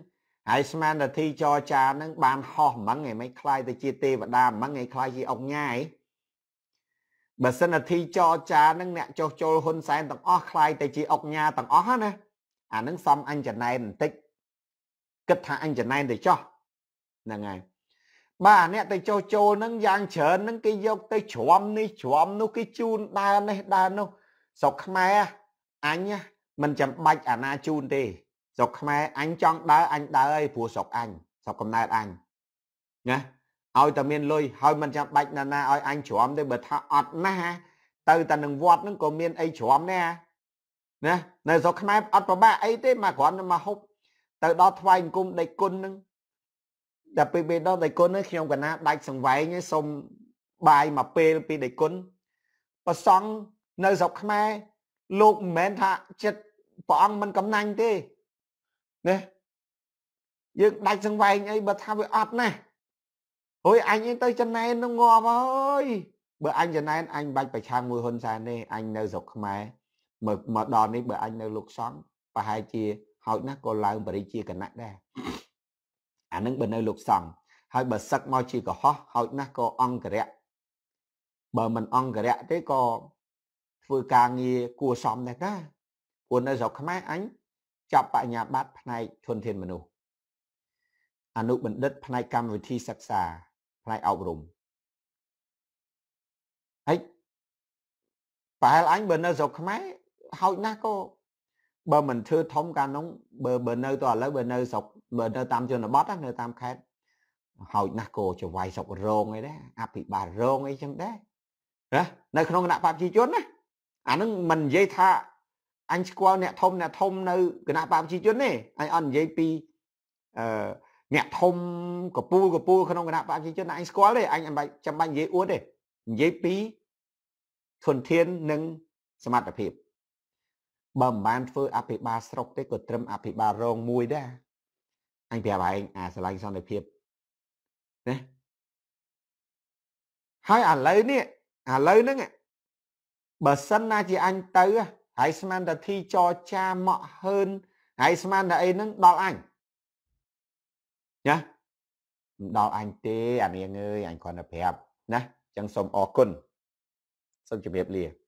ហើយស្មានតិចរចានឹងបាន ហោះហ្មងឯមិនខ្លាយទៅជាទេវតាហ្មងឯខ្លាយជាអង្គញាឯងបើសិនតិចរចានឹងអ្នកចុះចូលហ៊ុនសែនទាំងអស់ខ្លាយទៅជាអង្គញាទាំងអស់ណាអានឹងសំអញចំណែនបន្តិចគិតថាអញចំណែនទៅចោះហ្នឹងហើយបាទអ្នកទៅចោះចូលហ្នឹងយ៉ាងច្រើនហ្នឹងគេយកទៅជ្រាំនេះជ្រាំនោះគេជូនដើរនេះដើរនោះស្រុកខ្មែរអញមិនចាំបាច់អាណាជូនទេស្រុកខ្មែរ អញចង់ដើរអញដើរឲ្យព្រោះស្រុកអញស្រុកកំណើតអញណាឲ្យតែមានលុយហើយមិនចាំបាច់ណាណាឲ្យអញជ្រាំទេបើថាអត់ណាស់ទៅតែនឹងវត្តហ្នឹងក៏មានអីជ្រាំដែរណានៅស្រុកខ្មែរអត់ប្របាក់អីទេមកគ្រាន់តែមកហុបទៅដល់ថ្វាយអង្គមដេចគុណហ្នឹងដល់ពេលពេលដល់ដៃគុណខ្ញុំកណាដាច់សង្វែងសុំបាយមកពេលពីដៃគុណប្រសង់នៅស្រុកខ្មែរ លោកមិនមែនថាចិត្តព្រះអង្គមិនកំណាញ់ទេណាយើងដាច់សង្វែងអីបើថាវាអត់ណាហួយអញទៅចំណែននឹងងាប់អើយ បើ អញចំណែនអញបាច់ប្រឆាំងមួយហ៊ុនសែនទេអញនៅស្រុកខ្មែរមកមកដល់នេះបើអញនៅលោកសំប្រហែលជាហោចណាស់ក៏ឡើង បរិជាគណៈដែរអានឹងបើនៅលោកសង្ឃហើយបើសឹកមកជាកុហកហើយណាស់ក៏អង្គរៈបើមិនអង្គរៈទេក៏ធ្វើការងារគួសមដែរណាព្រោះនៅស្រុកខ្មែរអញចាប់បញ្ញាបត្រផ្នែកធនធានមនុស្សអនុបណ្ឌិតផ្នែកកម្មវិធីសិក្សាផ្នែកអប់រំហើយប្រហែលអញបើនៅស្រុកខ្មែរហើយណាស់ក៏បើមិនធ្វើធំកាលនោះបើបើនៅទៅឥឡូវបើនៅស្រុកបើនៅតាមជនបទនៅតាមខេត្តហោចណាស់ក៏ចវាយស្រុករងអីដែរអភិបាលរងអីចឹងដែរណានៅក្នុងគណៈបព្វជិជនណាអានឹងមិននិយាយថាអញស្គាល់អ្នកធំអ្នកធំនៅគណៈបព្វជិជនទេអញអត់និយាយពីអឺអ្នកធំកពូលកពូលក្នុងគណៈបព្វជិជនអញស្គាល់ទេអញចាំបាច់និយាយអួតទេនិយាយពីធនធាននិងសមត្ថភាពបើមិនបាន ធ្វើអភិបាលស្រុកទេក៏ត្រឹមអភិបាលរងមួយដែរអញប្រាប់ឯងអាស្រឡាញ់សន្តិភាពណាហើយឥឡូវនេះឥឡូវហ្នឹងបើសិនណា ជាអញទៅហើយស្មានតែធីចរចាម៉ក់ហឺនហើយ ស្មានតែអីហ្នឹងដល់អញណាមិនដល់អញទេអានាងអើយអញគ្រាន់តែប្រាប់ណាអញ្ចឹងសូមអរគុណសូមជម្រាបលា